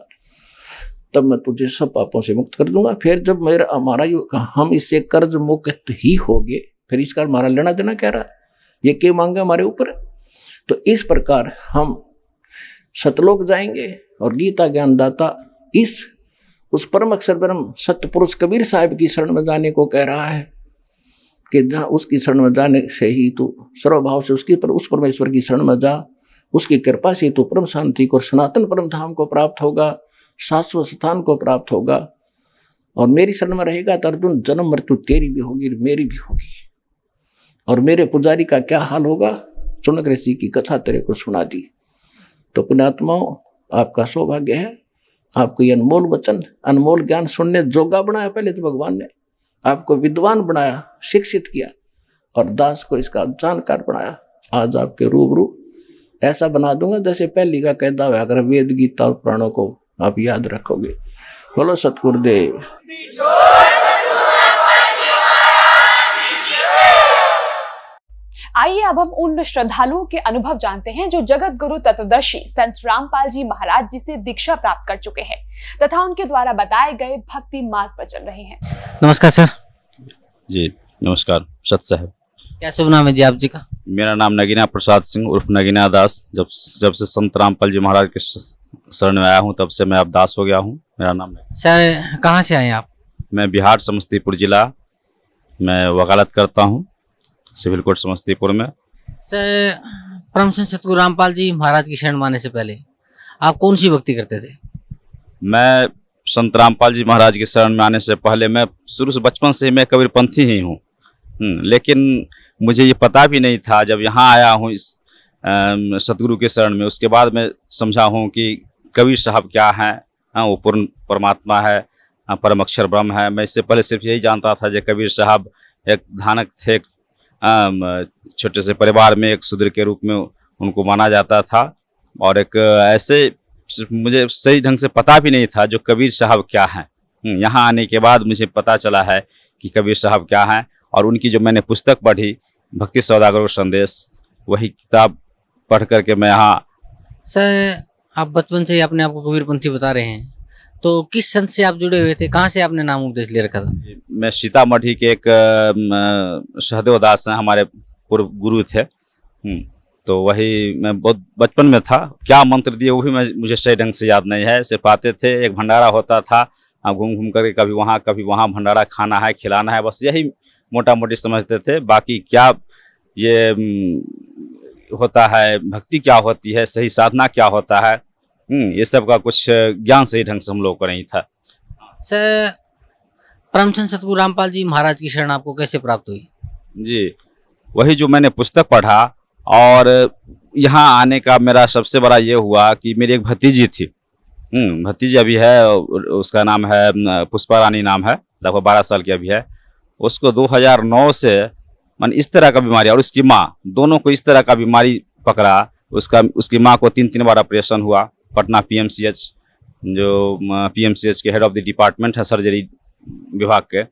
Speaker 3: तब मैं तुझे सब पापों से मुक्त कर दूंगा फिर जब मेरा हमारा हम इससे कर्ज मुक्त ही हो गए फिर इसका हमारा लेना देना कह रहा है ये क्यों मांगे हमारे ऊपर तो इस प्रकार हम सतलोक जाएंगे और गीता ज्ञानदाता इस उस परम अक्षर परम सत्य पुरुष कबीर साहब की शरण में जाने को कह रहा है कि जहाँ उसकी शरण में जाने से ही तो सर्वभाव से उसकी पर उस परमेश्वर की शरण में जा उसकी कृपा से तो परम शांति को सनातन परम धाम को प्राप्त होगा शाश्वत स्थान को प्राप्त होगा और मेरी शरण में रहेगा तो अर्जुन जन्म मृत्यु तेरी भी होगी मेरी भी होगी और मेरे पुजारी का क्या हाल होगा चुनक ऋषि की कथा तेरे को सुना दी तो पुण्यात्माओं आपका सौभाग्य है आपको ये अनमोल वचन अनमोल ज्ञान सुनने जोगा बनाया पहले तो भगवान ने आपको विद्वान बनाया शिक्षित किया और दास को इसका जानकार बनाया आज आपके रूबरू ऐसा बना दूंगा जैसे पहली का कहता हुआ अगर वेद गीता और प्राणों को आप याद रखोगे बोलो सतगुरुदेव
Speaker 2: आइए अब हम उन श्रद्धालुओं के अनुभव जानते हैं जो जगत गुरु तत्वदर्शी संत रामपाल जी महाराज जी से दीक्षा प्राप्त कर चुके हैं तथा उनके द्वारा बताए गए भक्ति मार्ग पर चल रहे हैं
Speaker 4: नमस्कार सर
Speaker 1: जी नमस्कार सत साहब
Speaker 4: क्या शुभ नाम है जी आप
Speaker 1: जी का मेरा नाम नगीना प्रसाद सिंह उर्फ नगीना दास जब जब से संत रामपाल जी महाराज के शरण में आया हूँ तब से मैं अब दास हो गया हूँ मेरा नाम सर कहाँ से आए आप मैं बिहार समस्तीपुर जिला मैं वकालत करता हूँ सिविल कोर्ट समस्तीपुर में
Speaker 4: सर परमसन सतगुरु रामपाल जी महाराज की शरण माने से पहले आप कौन सी भक्ति करते थे
Speaker 1: मैं संत रामपाल जी महाराज की शरण में आने से पहले मैं शुरू से बचपन से मैं कबीरपंथी ही हूँ हम्म, लेकिन मुझे ये पता भी नहीं था जब यहाँ आया हूँ इस सतगुरु के शरण में उसके बाद मैं समझा हूँ कि कबीर साहब क्या हैं हाँ वो पूर्ण परमात्मा है हाँ, परम अक्षर ब्रह्म है मैं इससे पहले सिर्फ यही जानता था जो कबीर साहब एक धानक थे छोटे से परिवार में एक शूद्र के रूप में उनको माना जाता था और एक ऐसे मुझे सही ढंग से पता भी नहीं था जो कबीर साहब क्या हैं हम्म, यहाँ आने के बाद मुझे पता चला है कि कबीर साहब क्या हैं और उनकी जो मैंने पुस्तक पढ़ी भक्ति सौदागर संदेश वही किताब पढ़ करके मैं यहाँ सर आप
Speaker 4: बचपन से ही अपने आपको कबीरपंथी बता रहे हैं तो किस संत से आप जुड़े हुए थे कहाँ से आपने नाम उपदेश
Speaker 1: ले रखा था में सीतामढ़ी के एक सहदेव दास हैं हमारे पूर्व गुरु थे हम्म, तो वही मैं बहुत बचपन में था क्या मंत्र दिए वो भी मैं मुझे सही ढंग से याद नहीं है सिर्फ आते थे एक भंडारा होता था आप घूम घूम करके कभी वहाँ कभी वहाँ भंडारा खाना है खिलाना है बस यही मोटा मोटी समझते थे बाकी क्या ये होता है भक्ति क्या होती है सही साधना क्या होता है हम्म, ये सब का कुछ ज्ञान सही ढंग से हम लोग को नहीं था
Speaker 4: सर परम संत सतगुरु रामपाल जी महाराज की शरण आपको कैसे प्राप्त हुई
Speaker 1: जी वही जो मैंने पुस्तक पढ़ा और यहाँ आने का मेरा सबसे बड़ा ये हुआ कि मेरी एक भतीजी थी हम्म, भतीजी अभी है उसका नाम है पुष्पा रानी नाम है लगभग बारह साल की अभी है उसको 2009 से मान इस तरह का बीमारी और उसकी माँ दोनों को इस तरह का बीमारी पकड़ा उसका उसकी माँ को तीन तीन बार ऑपरेशन हुआ पटना पीएमसीएच जो पीएमसीएच के हेड ऑफ द डिपार्टमेंट है सर्जरी विभाग के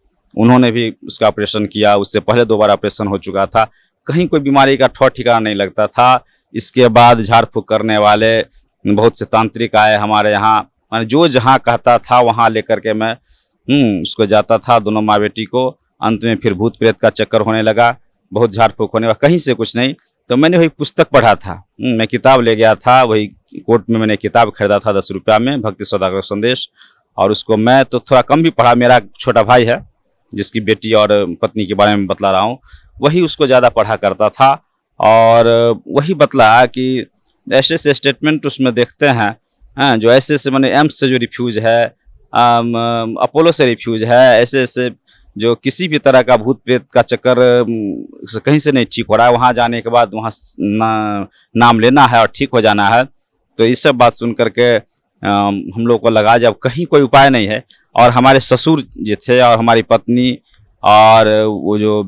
Speaker 1: उन्होंने भी उसका ऑपरेशन किया उससे पहले दो बार ऑपरेशन हो चुका था कहीं कोई बीमारी का ठौर ठिकाना नहीं लगता था इसके बाद झाड़ फूक करने वाले बहुत से तांत्रिक आए हमारे यहाँ मैंने जो जहाँ कहता था वहाँ लेकर के मैं हम्म, उसको जाता था दोनों माँ बेटी को अंत में फिर भूत प्रेत का चक्कर होने लगा बहुत झाड़ फूक होने वाला कहीं से कुछ नहीं तो मैंने वही पुस्तक पढ़ा था हम्म, मैं किताब ले गया था वही कोर्ट में मैंने किताब खरीदा था दस रुपया में भक्ति सौदागर संदेश और उसको मैं तो थोड़ा कम भी पढ़ा मेरा छोटा भाई है जिसकी बेटी और पत्नी के बारे में बतला रहा हूँ वही उसको ज़्यादा पढ़ा करता था और वही बतला कि ऐसे ऐसे स्टेटमेंट उसमें देखते हैं हैं जो ऐसे ऐसे मैंने एम्स से जो रिफ्यूज है अपोलो से रिफ्यूज है ऐसे ऐसे जो किसी भी तरह का भूत प्रेत का चक्कर कहीं से नहीं ठीक हो रहा है वहाँ जाने के बाद वहाँ ना, नाम लेना है और ठीक हो जाना है तो ये सब बात सुन करके हम लोग को लगा जब कहीं कोई उपाय नहीं है और हमारे ससुर जो थे और हमारी पत्नी और वो जो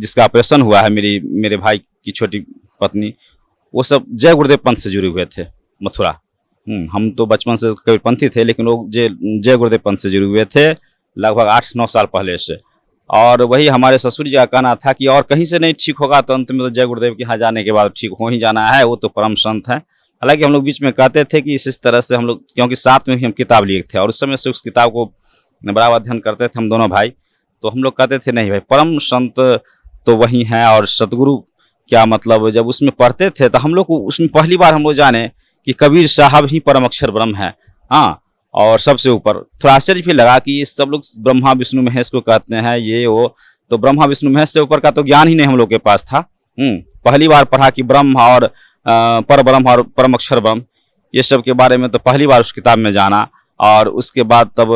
Speaker 1: जिसका ऑपरेशन हुआ है मेरी मेरे भाई की छोटी पत्नी वो सब जय गुरुदेव पंथ से जुड़े हुए थे मथुरा हम्म, हम तो बचपन से कबीरपंथी थे लेकिन लोग जय जय गुरुदेव पंथ से जुड़े हुए थे लगभग आठ नौ साल पहले से और वही हमारे ससुर जी का कहना था कि और कहीं से नहीं ठीक होगा तो अंत में तो जय गुरुदेव के यहाँ जाने के बाद ठीक हो ही जाना है वो तो परम संत हैं हालांकि हम लोग बीच में कहते थे कि इस इस तरह से हम लोग क्योंकि साथ में ही हम किताब लिए थे और उस समय से उस किताब को बड़ा अध्ययन करते थे हम दोनों भाई तो हम लोग कहते थे नहीं भाई परम संत तो वही हैं और सतगुरु क्या मतलब जब उसमें पढ़ते थे तो हम लोग को उसमें पहली बार हम लोग जाने कि कबीर साहब ही परम अक्षर ब्रह्म है हाँ और सबसे ऊपर थोड़ा आश्चर्य भी लगा कि ये सब लोग ब्रह्मा विष्णु महेश को कहते हैं ये वो तो ब्रह्मा विष्णु महेश से ऊपर का तो ज्ञान ही नहीं हम लोग के पास था हम्म पहली बार पढ़ा कि ब्रह्म और पर ब्रह्म और परम अक्षर ब्रह्म ये सब के बारे में तो पहली बार उस किताब में जाना और उसके बाद तब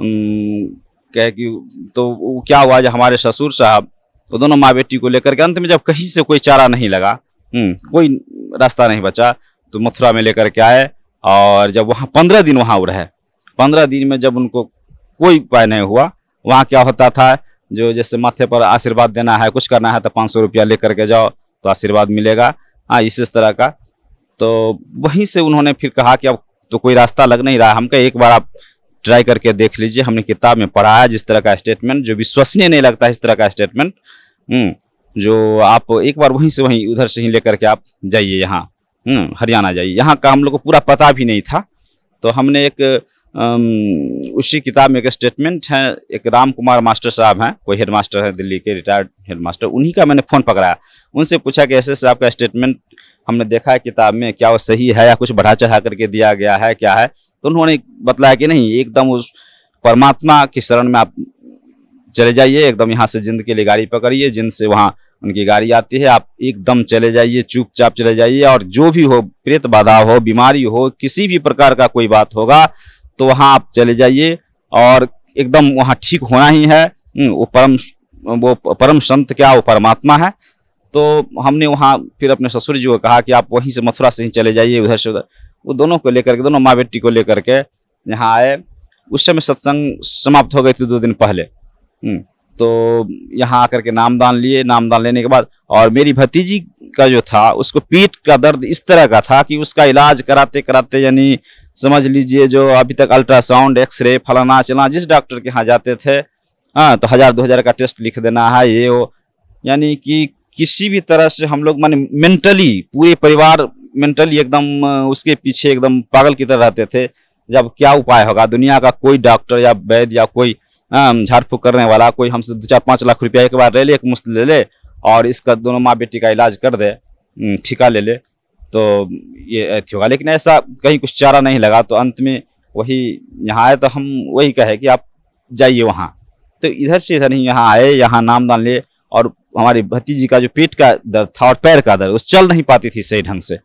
Speaker 1: कह कि तो क्या हुआ जो हमारे ससुर साहब तो दोनों माँ बेटी को लेकर के अंत में जब कहीं से कोई चारा नहीं लगा हम्म, कोई रास्ता नहीं बचा तो मथुरा में लेकर के आए और जब वहाँ पंद्रह दिन वहाँ उड़े रहे पंद्रह दिन में जब उनको कोई उपाय नहीं हुआ वहाँ क्या होता था जो जैसे माथे पर आशीर्वाद देना है कुछ करना है तो पाँच सौ रुपया लेकर के जाओ तो आशीर्वाद मिलेगा हाँ इस तरह का तो वहीं से उन्होंने फिर कहा कि अब तो कोई रास्ता लग नहीं रहा हम एक बार आप ट्राई करके देख लीजिए हमने किताब में पढ़ाया जिस तरह का स्टेटमेंट जो विश्वसनीय नहीं लगता इस तरह का स्टेटमेंट हम्म, जो आप एक बार वहीं से वहीं उधर से ही लेकर के आप जाइए यहाँ हम्म, हरियाणा जाइए यहाँ का हम लोग को पूरा पता भी नहीं था तो हमने एक उसी किताब में एक स्टेटमेंट है एक राम कुमार मास्टर साहब हैं कोई हेड मास्टर है दिल्ली के रिटायर्ड हेड मास्टर उन्हीं का मैंने फ़ोन पकड़ाया उनसे पूछा कि ऐसे से आपका स्टेटमेंट हमने देखा है किताब में क्या वो सही है या कुछ बढ़ा चढ़ा करके दिया गया है क्या है तो उन्होंने बताया कि नहीं एकदम उस परमात्मा की शरण में आप चले जाइए एकदम यहाँ से जिंद के लिए गाड़ी पकड़िए जिंद से वहाँ उनकी गाड़ी आती है आप एकदम चले जाइए चुपचाप चले जाइए और जो भी हो प्रेत बाधा हो बीमारी हो किसी भी प्रकार का कोई बात होगा तो वहाँ आप चले जाइए और एकदम वहाँ ठीक होना ही है हम्म, वो परम वो परम संत क्या वो परमात्मा है तो हमने वहाँ फिर अपने ससुर जी को कहा कि आप वहीं से मथुरा से ही चले जाइए उधर से उधर वो दोनों को लेकर के दोनों माँ बेटी को लेकर के यहाँ आए उस समय सत्संग समाप्त हो गई थी दो दिन पहले हम्म, तो यहाँ आकर के नामदान लिए नामदान लेने के बाद और मेरी भतीजी का जो था उसको पीठ का दर्द इस तरह का था कि उसका इलाज कराते कराते यानी समझ लीजिए जो अभी तक अल्ट्रासाउंड एक्सरे फलाना चलाना जिस डॉक्टर के यहाँ जाते थे हाँ तो हज़ार दो हज़ार का टेस्ट लिख देना है ये वो यानी कि किसी भी तरह से हम लोग मान मेंटली पूरे परिवार मेंटली एकदम उसके पीछे एकदम पागल की तरह रहते थे जब क्या उपाय होगा दुनिया का कोई डॉक्टर या वैद या कोई हाँ, झाड़ फूक करने वाला कोई हमसे दो चार पाँच लाख रुपया एक बार ले ले एक मुश्त ले ले और इसका दोनों माँ बेटी का इलाज कर दे हम्म, ठीका ले ले तो ये अथी होगा लेकिन ऐसा कहीं कुछ चारा नहीं लगा तो अंत में वही यहाँ आए तो हम वही कहे कि आप जाइए वहाँ तो इधर से इधर नहीं यहाँ आए यहाँ नाम दान लिए और हमारी भतीजी का जो पेट का दर्द था और पैर का दर्द वो चल नहीं पाती थी सही ढंग से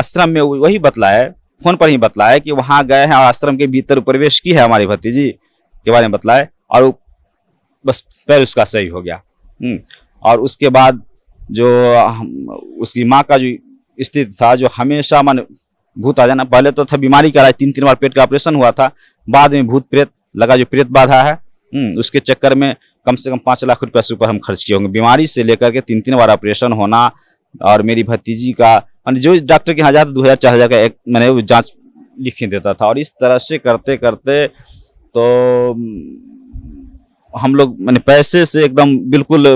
Speaker 1: आश्रम में वही बतलाए फोन पर ही बतलाया कि वहाँ गए हैं और आश्रम के भीतर प्रवेश की है हमारी भतीजी के बारे में बतलाए और बस पैर उसका सही हो गया हम्म, और उसके बाद जो उसकी माँ का जो स्थित था जो हमेशा मान भूत आ जाना पहले तो था बीमारी का तीन तीन बार पेट का ऑपरेशन हुआ था बाद में भूत प्रेत लगा जो प्रेत बाधा है हम्म, उसके चक्कर में कम से कम पाँच लाख रुपया से ऊपर हम खर्च किए होंगे बीमारी से लेकर के तीन तीन बार ऑपरेशन होना और मेरी भतीजी का मैंने जो डॉक्टर के यहाँ जाता दो हज़ार चार हज़ार का एक मैंने जाँच लिख देता था और इस तरह से करते करते तो हम लोग मैंने पैसे से एकदम बिल्कुल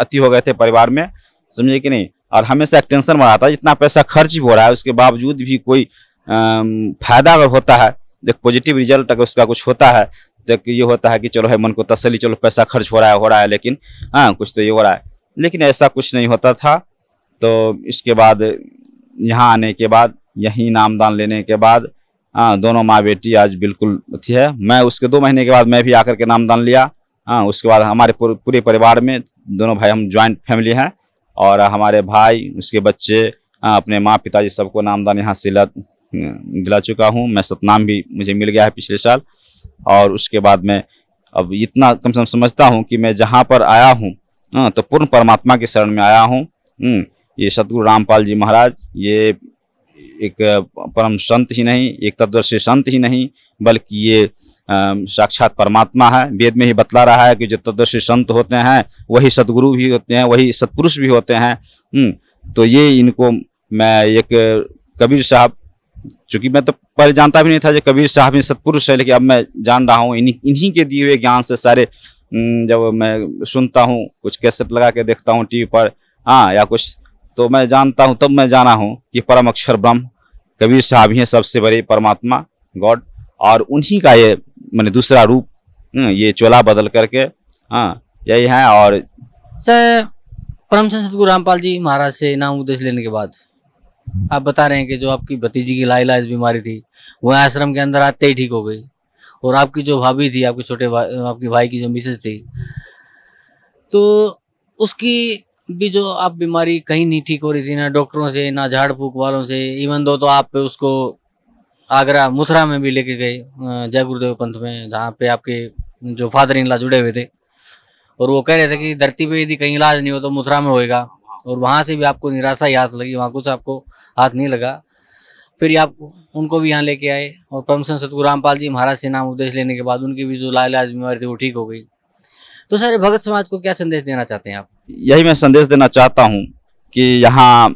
Speaker 1: अति हो गए थे परिवार में समझे कि नहीं और हमेशा एक टेंशन बना रहता है जितना पैसा खर्च हो रहा है उसके बावजूद भी कोई फायदा अगर होता है एक पॉजिटिव रिजल्ट अगर उसका कुछ होता है तो ये होता है कि चलो है मन को तसली चलो पैसा खर्च हो रहा है हो रहा है लेकिन हाँ कुछ तो ये हो रहा है लेकिन ऐसा कुछ नहीं होता था तो इसके बाद यहाँ आने के बाद यहीं नामदान लेने के बाद हाँ दोनों माँ बेटी आज बिल्कुल अच्छी है मैं उसके दो महीने के बाद मैं भी आकर के नामदान लिया हाँ उसके बाद हमारे पूरे परिवार में दोनों भाई हम ज्वाइंट फैमिली हैं और हमारे भाई उसके बच्चे हाँ, अपने माँ पिताजी सबको नामदान यहाँ से दिला चुका हूँ मैं सतनाम भी मुझे मिल गया है पिछले साल और उसके बाद मैं अब इतना कम से कम समझता हूँ कि मैं जहाँ पर आया हूँ हाँ, तो पूर्ण परमात्मा के शरण में आया हूँ हम्म, ये सतगुरु रामपाल जी महाराज ये एक परम संत ही नहीं एक तत्वदर्शी संत ही नहीं बल्कि ये साक्षात परमात्मा है वेद में ही बतला रहा है कि जो तदर्शी संत होते हैं वही सदगुरु भी होते हैं वही सत्पुरुष भी होते हैं हम्म, तो ये इनको मैं एक कबीर साहब चूंकि मैं तो पहले जानता भी नहीं था कि कबीर साहब ही सत्पुरुष है लेकिन अब मैं जान रहा हूँ इन्हीं इन्हीं के दिए हुए ज्ञान से सारे हम्म, जब मैं सुनता हूँ कुछ कैसेट लगा के देखता हूँ टीवी पर हाँ या कुछ तो मैं जानता हूँ तब मैं जाना हूँ कि परम अक्षर ब्रह्म कबीर साहब ही हैं सबसे बड़े परमात्मा गॉड और उन्हीं का ये मैंने दूसरा रूप हम्म, ये चोला बदल करके हाँ यही है और
Speaker 4: सर परम संसद गुरु रामपाल जी महाराज से नाम उद्देश्य लेने के बाद आप बता रहे हैं कि जो आपकी भतीजी की लाइलाज बीमारी थी वो आश्रम के अंदर आते ही ठीक हो गई और आपकी जो भाभी थी आपके छोटे भाई आपकी भाई की जो मिसेज थी तो उसकी भी जो आप बीमारी कहीं नहीं ठीक हो रही थी ना डॉक्टरों से ना झाड़ फूक वालों से इवन दो तो आप पे उसको आगरा मथुरा में भी लेके गए जय गुरुदेव पंथ में जहाँ पे आपके जो फादर इन ला जुड़े हुए थे और वो कह रहे थे कि धरती पे यदि कहीं इलाज नहीं हो तो मथुरा में होएगा और वहाँ से भी आपको निराशा ही हाथ लगी वहाँ कुछ आपको हाथ नहीं लगा फिर आप उनको भी यहाँ लेके आए और परमसन सतगुरु रामपाल जी महाराज से नाम उपदेश लेने के बाद उनकी भी जो लाइलाज बीमारी थी वो ठीक हो गई तो सर भगत समाज को क्या संदेश देना चाहते हैं आप
Speaker 1: यही मैं संदेश देना चाहता हूँ कि यहाँ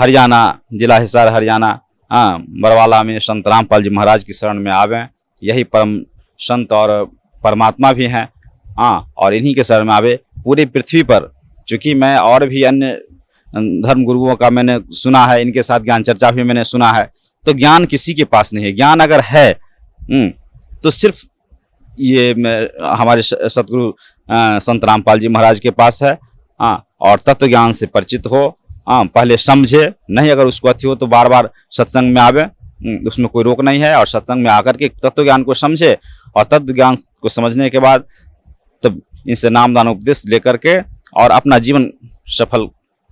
Speaker 1: हरियाणा जिला हिसार हरियाणा हाँ बरवाला में संत रामपाल जी महाराज की शरण में आवे यही परम संत और परमात्मा भी हैं हाँ और इन्हीं के शरण में आवे पूरी पृथ्वी पर चूँकि मैं और भी अन्य धर्म गुरुओं का मैंने सुना है इनके साथ ज्ञान चर्चा भी मैंने सुना है तो ज्ञान किसी के पास नहीं है ज्ञान अगर है हम्म, तो सिर्फ ये हमारे सतगुरु संत रामपाल जी महाराज के पास है हाँ और तत्व ज्ञान से परिचित हो हाँ पहले समझे नहीं अगर उसको अथी हो तो बार बार सत्संग में आवे हम्म, उसमें कोई रोक नहीं है और सत्संग में आकर के तत्व ज्ञान को समझे और तत्व ज्ञान को समझने के बाद तब इनसे नामदान उपदेश लेकर के और अपना जीवन सफल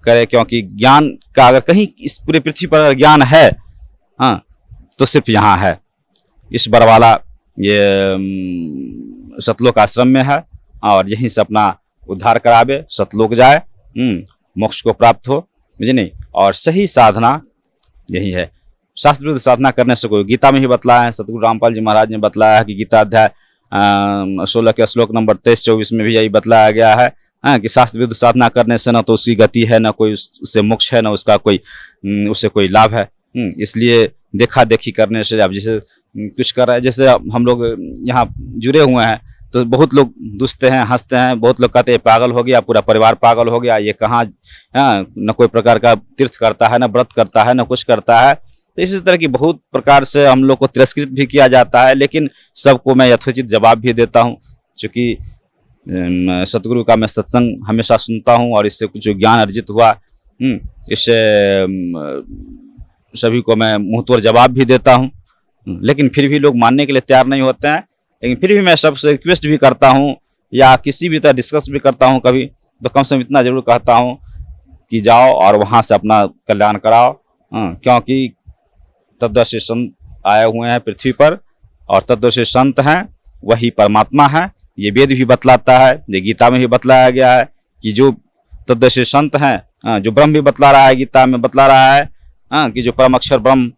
Speaker 1: करे क्योंकि ज्ञान का अगर कहीं इस पूरे पृथ्वी पर ज्ञान है हाँ तो सिर्फ यहाँ है इस बरवाला ये हम्म, सतलोक आश्रम में है और यहीं से अपना उद्धार करावे सतलोक जाए हम्म, मोक्ष को प्राप्त हो समझे और सही साधना यही है शास्त्र विरुद्ध साधना करने से कोई गीता में ही बतलाया है सतगुरु रामपाल जी महाराज ने बतलाया है कि गीता अध्याय सोलह के श्लोक नंबर तेईस चौबीस में भी यही बतलाया गया है आ, हाँ, कि शास्त्र विरुद्ध साधना करने से ना तो उसकी गति है ना कोई उससे मोक्ष है ना उसका कोई उससे कोई लाभ है हम्म, इसलिए देखा देखी करने से अब जैसे कुछ कर रहे हैं जैसे हम लोग यहाँ जुड़े हुए हैं तो बहुत लोग दुसते हैं हंसते हैं बहुत लोग कहते हैं पागल हो गया पूरा परिवार पागल हो गया ये कहाँ हाँ, न कोई प्रकार का तीर्थ करता है न व्रत करता है न कुछ करता है तो इसी तरह की बहुत प्रकार से हम लोग को तिरस्कृत भी किया जाता है लेकिन सबको मैं यथोचित जवाब भी देता हूँ चूँकि सतगुरु का मैं सत्संग हमेशा सुनता हूँ और इससे कुछ जो ज्ञान अर्जित हुआ हम्म, इससे सभी को मैं मुँह जवाब भी देता हूँ लेकिन फिर भी लोग मानने के लिए तैयार नहीं होते हैं लेकिन फिर भी मैं सबसे रिक्वेस्ट भी करता हूँ या किसी भी तरह डिस्कस भी करता हूँ कभी तो कम से कम इतना ज़रूर कहता हूँ कि जाओ और वहाँ से अपना कल्याण कराओ हाँ, क्योंकि तत्व से संत आए हुए हैं पृथ्वी पर और तत्व से संत हैं वही परमात्मा है ये वेद भी बतलाता है ये गीता में भी बतलाया गया है कि जो तत्व से संत हैं हाँ, जो ब्रह्म भी बतला रहा है गीता में बतला रहा है हाँ, कि जो परम अक्षर ब्रह्म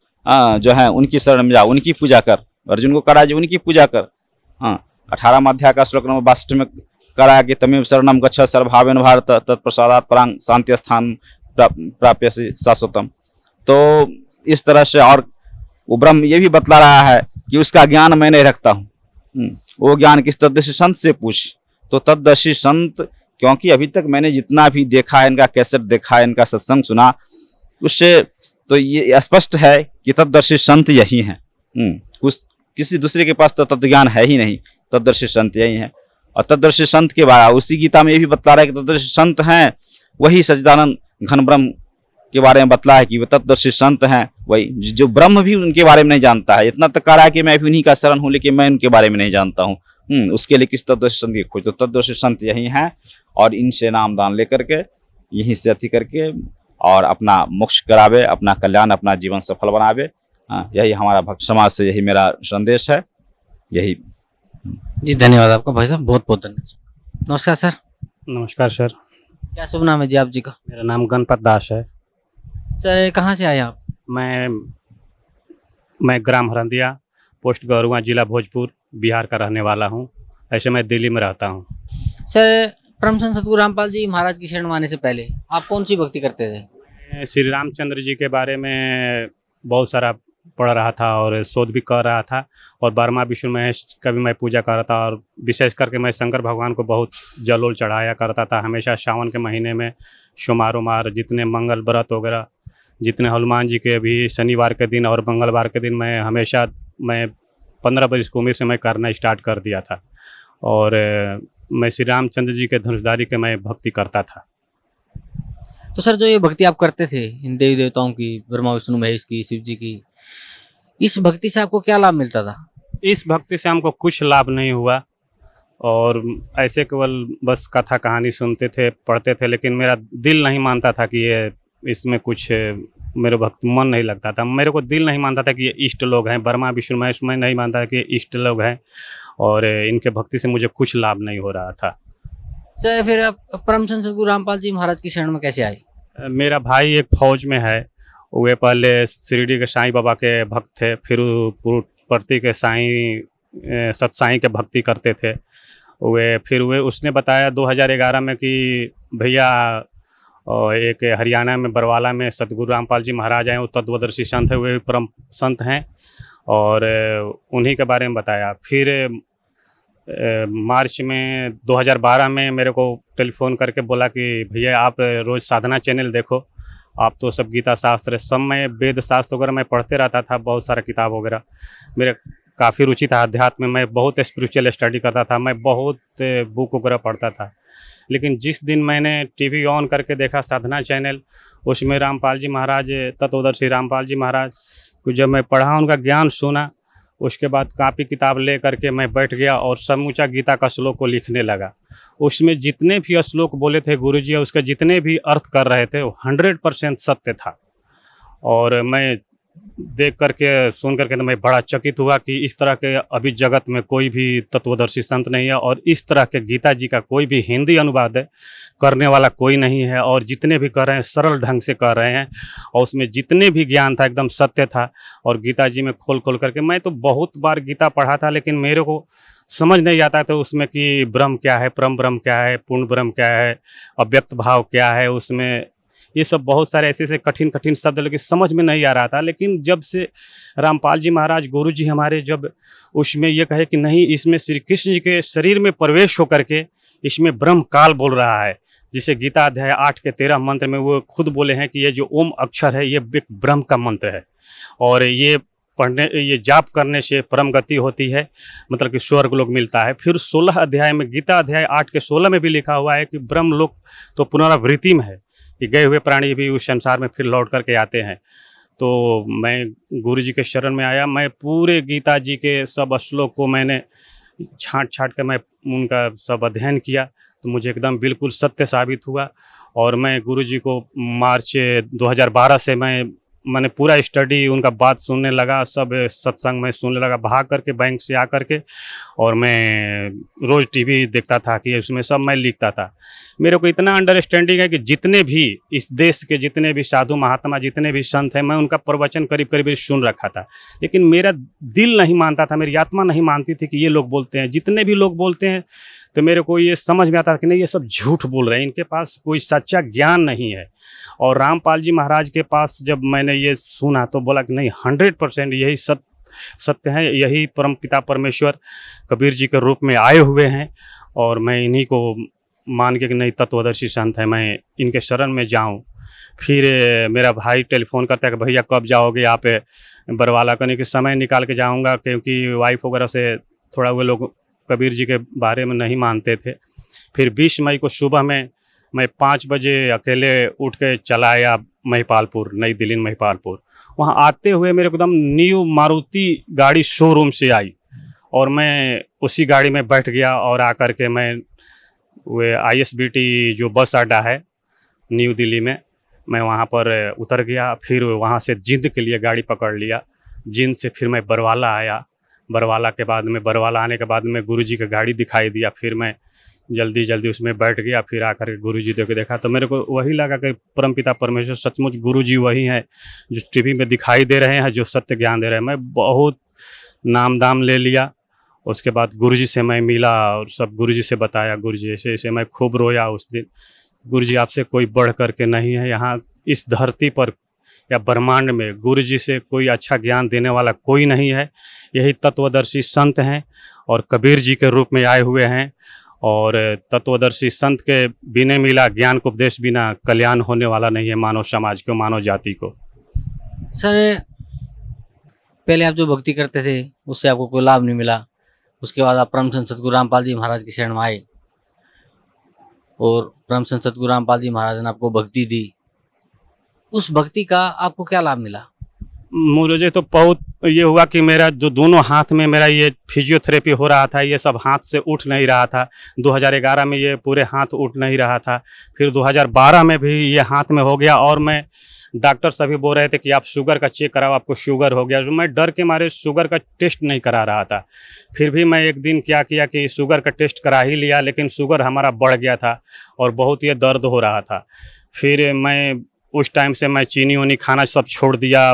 Speaker 1: जो है उनकी शरण में जाओ उनकी पूजा कर अर्जुन को करा जी उनकी पूजा कर हाँ अठारह अध्याय का श्लोक नंबर बासठ में करा कि तमीम शरणम गच्छ सर्वभावेन भारत तत्प्रसादात परांग शांति स्थान प्राप्य शाश्वतम तो इस तरह से और वो ब्रह्म ये भी बतला रहा है कि उसका ज्ञान मैं नहीं रखता हूँ हम्म, वो ज्ञान किस तद्दशी संत से पूछ तो तद्दशी संत क्योंकि अभी तक मैंने जितना भी देखा है इनका कैसेट देखा है इनका सत्संग सुना उससे तो ये स्पष्ट है कि तद्दर्शी संत यही हैं हम्म, कुछ किसी दूसरे के पास तो तत्वज्ञान है ही नहीं तत्दर्शी संत यही है और तत्दर्शी संत के बारे उसी गीता में ये भी बतला रहा है कि तत्दर्शी संत हैं वही सचिदानंद घन ब्रह्म के बारे में बतला है कि वह तत्दर्शी संत हैं वही जो ब्रह्म भी उनके बारे में नहीं जानता है इतना तक रहा है कि मैं भी उन्हीं का शरण हूँ लेकिन मैं उनके बारे में नहीं जानता हूँ हम्म, उसके लिए किस तत्वशी संत की खोज तो तत्वशी संत यही हैं और इनसे नामदान लेकर के यहीं से अति करके और अपना मोक्ष करावे अपना कल्याण अपना जीवन सफल बनावे हाँ यही हमारा भक्त समाज से यही मेरा संदेश है यही जी धन्यवाद आपका भाई साहब बहुत बहुत धन्यवाद
Speaker 4: नमस्कार सर नमस्कार सर क्या शुभ नाम है जी आप जी का मेरा नाम गणपत दास
Speaker 5: है सर कहाँ से आए आप मैं मैं ग्राम हरंदिया पोस्ट गौरुआ जिला भोजपुर बिहार का रहने वाला हूँ ऐसे मैं दिल्ली में रहता हूँ
Speaker 4: सर परम संत सतगुरु रामपाल जी महाराज की शरण माने से पहले आप कौन सी भक्ति करते थे
Speaker 5: श्री रामचंद्र जी के बारे में बहुत सारा पढ़ रहा था और शोध भी कर रहा था और बारहवा विष्णु महेश का भी मैं पूजा कर रहा था और विशेष करके मैं शंकर भगवान को बहुत जलोल चढ़ाया करता था हमेशा सावन के महीने में शुमार उमार जितने मंगल व्रत वगैरह जितने हनुमान जी के भी शनिवार के दिन और मंगलवार के दिन मैं हमेशा मैं पंद्रह बरस की उम्र से मैं करना स्टार्ट कर दिया था और मैं श्री रामचंद्र जी के धनुषधारी के मैं भक्ति करता था
Speaker 4: तो सर जो ये भक्ति आप करते थे
Speaker 5: इन देवी देवताओं की ब्रह्मा विष्णु महेश की शिव जी की
Speaker 4: इस भक्ति से आपको
Speaker 5: क्या लाभ मिलता था इस भक्ति से हमको कुछ लाभ नहीं हुआ और ऐसे केवल बस कथा कहानी सुनते थे पढ़ते थे लेकिन मेरा दिल नहीं मानता था कि ये इसमें कुछ मेरे भक्त मन नहीं लगता था मेरे को दिल नहीं मानता था कि ये इष्ट लोग हैं वर्मा विष्णु महेश मैं नहीं मानता था कि ये इष्ट लोग हैं और इनके भक्ति से मुझे कुछ लाभ नहीं हो रहा था
Speaker 4: सर फिर आप परम संत गुरु रामपाल जी महाराज की शरण में कैसे आए
Speaker 5: मेरा भाई एक फौज में है वे पहले शिरडी के साईं बाबा के भक्त थे फिर प्रति के साईं सत साई के भक्ति करते थे वे फिर वे उसने बताया 2011 में कि भैया एक हरियाणा में बरवाला में सतगुरु रामपाल जी महाराज हैं वो तत्वदर्शी संत हैं वे परम संत हैं और उन्हीं के बारे में बताया फिर मार्च में 2012 में मेरे को टेलीफोन करके बोला कि भैया आप रोज़ साधना चैनल देखो आप तो सब गीता शास्त्र सब मैं वेद शास्त्र वगैरह मैं पढ़ते रहता था बहुत सारा किताब वगैरह मेरे काफ़ी रुचि था अध्यात्म में मैं बहुत स्पिरिचुअल स्टडी करता था मैं बहुत बुक वगैरह पढ़ता था लेकिन जिस दिन मैंने टीवी ऑन करके देखा साधना चैनल उसमें रामपाल जी महाराज तत्वदर्शी रामपाल जी महाराज को जब मैं पढ़ा उनका ज्ञान सुना उसके बाद कापी किताब ले करके मैं बैठ गया और समूचा गीता का श्लोक को लिखने लगा उसमें जितने भी श्लोक बोले थे गुरु जी उसके जितने भी अर्थ कर रहे थे वो हंड्रेड परसेंट सत्य था और मैं देख करके सुन करके तो मैं बड़ा चकित हुआ कि इस तरह के अभी जगत में कोई भी तत्वदर्शी संत नहीं है और इस तरह के गीता जी का कोई भी हिंदी अनुवाद करने वाला कोई नहीं है और जितने भी कर रहे हैं सरल ढंग से कर रहे हैं और उसमें जितने भी ज्ञान था एकदम सत्य था और गीता जी में खोल खोल करके मैं तो बहुत बार गीता पढ़ा था लेकिन मेरे को समझ नहीं आता था उसमें कि ब्रह्म क्या है परम ब्रह्म क्या है पूर्ण ब्रह्म क्या है अव्यक्त भाव क्या है उसमें ये सब बहुत सारे ऐसे ऐसे कठिन कठिन शब्द लेकिन समझ में नहीं आ रहा था लेकिन जब से रामपाल जी महाराज गुरु जी हमारे जब उसमें ये कहे कि नहीं इसमें श्री कृष्ण जी के शरीर में प्रवेश होकर के इसमें ब्रह्म काल बोल रहा है जिसे गीता अध्याय आठ के तेरह मंत्र में वो खुद बोले हैं कि ये जो ओम अक्षर है ये ब्रह्म का मंत्र है और ये पढ़ने ये जाप करने से परम गति होती है मतलब कि स्वर्ग लोग मिलता है फिर सोलह अध्याय में गीता अध्याय आठ के सोलह में भी लिखा हुआ है कि ब्रह्म लोक तो पुनरावृत्ति में है कि गए हुए प्राणी भी उस संसार में फिर लौट करके आते हैं तो मैं गुरु जी के शरण में आया मैं पूरे गीता जी के सब श्लोक को मैंने छाँट छाँट कर मैं उनका सब अध्ययन किया तो मुझे एकदम बिल्कुल सत्य साबित हुआ और मैं गुरु जी को मार्च 2012 से मैं मैंने पूरा स्टडी उनका बात सुनने लगा सब सत्संग में सुनने लगा भाग करके बैंक से आ करके और मैं रोज़ टीवी देखता था कि उसमें सब मैं लिखता था मेरे को इतना अंडरस्टैंडिंग है कि जितने भी इस देश के जितने भी साधु महात्मा जितने भी संत हैं मैं उनका प्रवचन करीब करीब सुन रखा था लेकिन मेरा दिल नहीं मानता था मेरी आत्मा नहीं मानती थी कि ये लोग बोलते हैं जितने भी लोग बोलते हैं तो मेरे को ये समझ में आता कि नहीं ये सब झूठ बोल रहे हैं इनके पास कोई सच्चा ज्ञान नहीं है और रामपाल जी महाराज के पास जब मैंने ये सुना तो बोला कि नहीं हंड्रेड परसेंट यही सत्य सत्य हैं यही परम पिता परमेश्वर कबीर जी के रूप में आए हुए हैं और मैं इन्हीं को मान के कि नहीं तत्वदर्शी संत है मैं इनके शरण में जाऊं फिर मेरा भाई टेलीफोन करता है कि भैया कब जाओगे यहाँ पे बरवाला करने के समय निकाल के जाऊंगा क्योंकि वाइफ वगैरह से थोड़ा वो लोग कबीर जी के बारे में नहीं मानते थे फिर बीस मई को सुबह में मैं पाँच बजे अकेले उठ के चला आया महिपालपुर नई दिल्ली महिपालपुर वहाँ आते हुए मेरे एकदम न्यू मारुति गाड़ी शोरूम से आई और मैं उसी गाड़ी में बैठ गया और आकर के मैं वे आई जो बस अड्डा है न्यू दिल्ली में मैं वहाँ पर उतर गया फिर वहाँ से जिंद के लिए गाड़ी पकड़ लिया जिंद से फिर मैं बरवाला आया बरवाला के बाद में बरवाला आने के बाद में गुरु जी का गाड़ी दिखाई दिया फिर मैं जल्दी जल्दी उसमें बैठ गया फिर आकर के गुरु जी देखे देखा तो मेरे को वही लगा कि परमपिता परमेश्वर सचमुच गुरु जी वही हैं जो टीवी में दिखाई दे रहे हैं जो सत्य ज्ञान दे रहे हैं मैं बहुत नाम दाम ले लिया उसके बाद गुरु जी से मैं मिला और सब गुरु जी से बताया गुरु जी ऐसे ऐसे मैं खूब रोया उस दिन गुरु जी आपसे कोई बढ़ करके नहीं है यहाँ इस धरती पर या ब्रह्मांड में गुरु जी से कोई अच्छा ज्ञान देने वाला कोई नहीं है यही तत्वदर्शी संत हैं और कबीर जी के रूप में आए हुए हैं और तत्वदर्शी संत के बिना मिला ज्ञान को उपदेश बिना कल्याण होने वाला नहीं है मानव समाज को मानव जाति को
Speaker 4: सर पहले आप जो भक्ति करते थे उससे आपको कोई लाभ नहीं मिला उसके बाद आप परम संत सतगुरु रामपाल जी महाराज की शरण में आए और परम संत सतगुरु रामपाल जी महाराज ने आपको भक्ति दी उस भक्ति का आपको क्या लाभ मिला
Speaker 5: मुझे तो बहुत ये हुआ कि मेरा जो दोनों हाथ में मेरा ये फिजियोथेरेपी हो रहा था ये सब हाथ से उठ नहीं रहा था 2011 में ये पूरे हाथ उठ नहीं रहा था फिर 2012 में भी ये हाथ में हो गया और मैं डॉक्टर सभी बोल रहे थे कि आप शुगर का चेक कराओ आपको शुगर हो गया जो मैं डर के मारे शुगर का टेस्ट नहीं करा रहा था फिर भी मैं एक दिन क्या किया कि शुगर का टेस्ट करा ही लिया लेकिन शुगर हमारा बढ़ गया था और बहुत ये दर्द हो रहा था फिर मैं उस टाइम से मैं चीनी उनी खाना सब छोड़ दिया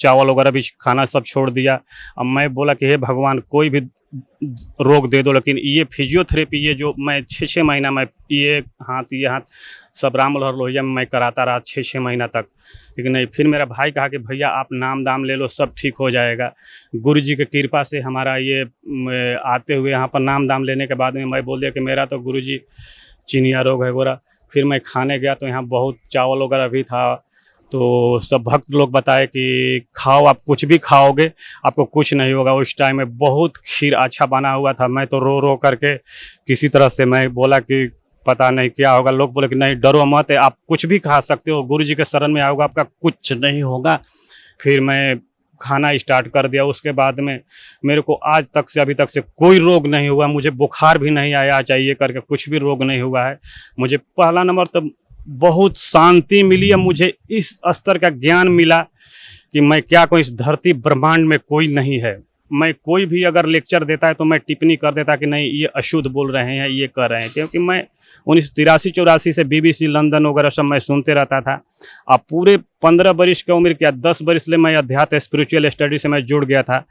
Speaker 5: चावल वगैरह भी खाना सब छोड़ दिया अब मैं बोला कि हे भगवान कोई भी रोग दे दो लेकिन ये फिजियोथेरेपी ये जो मैं छः छः महीना मैं ये हाथ ये हाथ सब राम मनोहर लोहिया में मैं कराता रहा छः छः महीना तक लेकिन नहीं फिर मेरा भाई कहा कि भैया आप नाम दाम ले लो सब ठीक हो जाएगा गुरु जी की कृपा से हमारा ये आते हुए यहाँ पर नाम दाम लेने के बाद में मैं बोल दिया कि मेरा तो गुरु जी चीनिया रोग है गोरा फिर मैं खाने गया तो यहाँ बहुत चावल वगैरह भी था तो सब भक्त लोग बताए कि खाओ आप कुछ भी खाओगे आपको कुछ नहीं होगा उस टाइम में बहुत खीर अच्छा बना हुआ था मैं तो रो रो करके किसी तरह से मैं बोला कि पता नहीं क्या होगा लोग बोले कि नहीं डरो मत है आप कुछ भी खा सकते हो गुरु जी के शरण में आओगे आपका कुछ नहीं होगा फिर मैं खाना स्टार्ट कर दिया उसके बाद में मेरे को आज तक से अभी तक से कोई रोग नहीं हुआ मुझे बुखार भी नहीं आया चाहिए करके कुछ भी रोग नहीं हुआ है मुझे पहला नंबर तो बहुत शांति मिली है मुझे इस स्तर का ज्ञान मिला कि मैं क्या कोई इस धरती ब्रह्मांड में कोई नहीं है मैं कोई भी अगर लेक्चर देता है तो मैं टिप्पणी कर देता कि नहीं ये अशुद्ध बोल रहे हैं ये कर रहे हैं क्योंकि मैं उन्नीस सौ तिरासी चौरासी से बीबीसी लंदन वगैरह सब मैं सुनते रहता था अब पूरे पंद्रह बरिश की उम्र क्या दस बरिश से मैं अध्यात्म स्पिरिचुअल स्टडी से मैं जुड़ गया था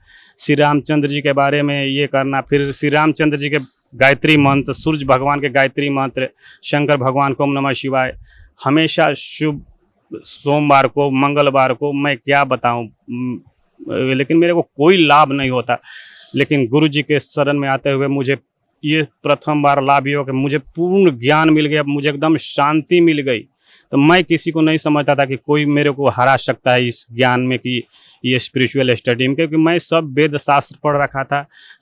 Speaker 5: श्री रामचंद्र जी के बारे में ये करना फिर श्री रामचंद्र जी के गायत्री मंत्र सूर्य भगवान के गायत्री मंत्र शंकर भगवान को नमः शिवाय हमेशा शुभ सोमवार को मंगलवार को मैं क्या बताऊं लेकिन मेरे को कोई लाभ नहीं होता लेकिन गुरु जी के शरण में आते हुए मुझे ये प्रथम बार लाभ ये हो कि मुझे पूर्ण ज्ञान मिल गया मुझे एकदम शांति मिल गई तो मैं किसी को नहीं समझता था कि कोई मेरे को हरा सकता है इस ज्ञान में कि ये स्पिरिचुअल स्टडी में क्योंकि मैं सब वेद शास्त्र पढ़ रखा था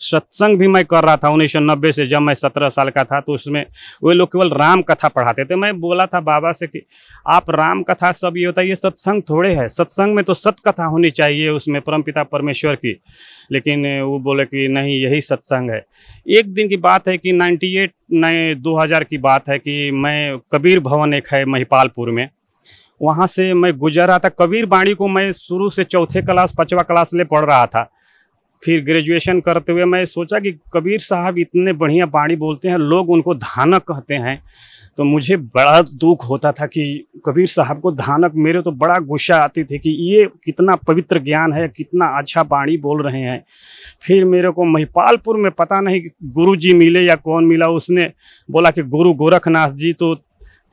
Speaker 5: सत्संग भी मैं कर रहा था उन्नीस से जब मैं सत्रह साल का था तो उसमें वे लोग केवल राम कथा पढ़ाते थे मैं बोला था बाबा से कि आप राम कथा सब ये होता है ये सत्संग थोड़े है सत्संग में तो सत्कथा होनी चाहिए उसमें परमपिता परमेश्वर की लेकिन वो बोले कि नहीं यही सत्संग है एक दिन की बात है कि नाइन्टी एट नए 2000 की बात है कि मैं कबीर भवन एक है महिपालपुर में वहाँ से मैं गुजर रहा था कबीर बाणी को मैं शुरू से चौथे क्लास पाँचवा क्लास ले पढ़ रहा था फिर ग्रेजुएशन करते हुए मैं सोचा कि कबीर साहब इतने बढ़िया बाणी बोलते हैं लोग उनको धानक कहते हैं तो मुझे बड़ा दुख होता था कि कबीर साहब को धानक मेरे तो बड़ा गुस्सा आती थी कि ये कितना पवित्र ज्ञान है कितना अच्छा वाणी बोल रहे हैं फिर मेरे को महिपालपुर में पता नहीं गुरु जी मिले या कौन मिला उसने बोला कि गुरु गोरखनाथ जी तो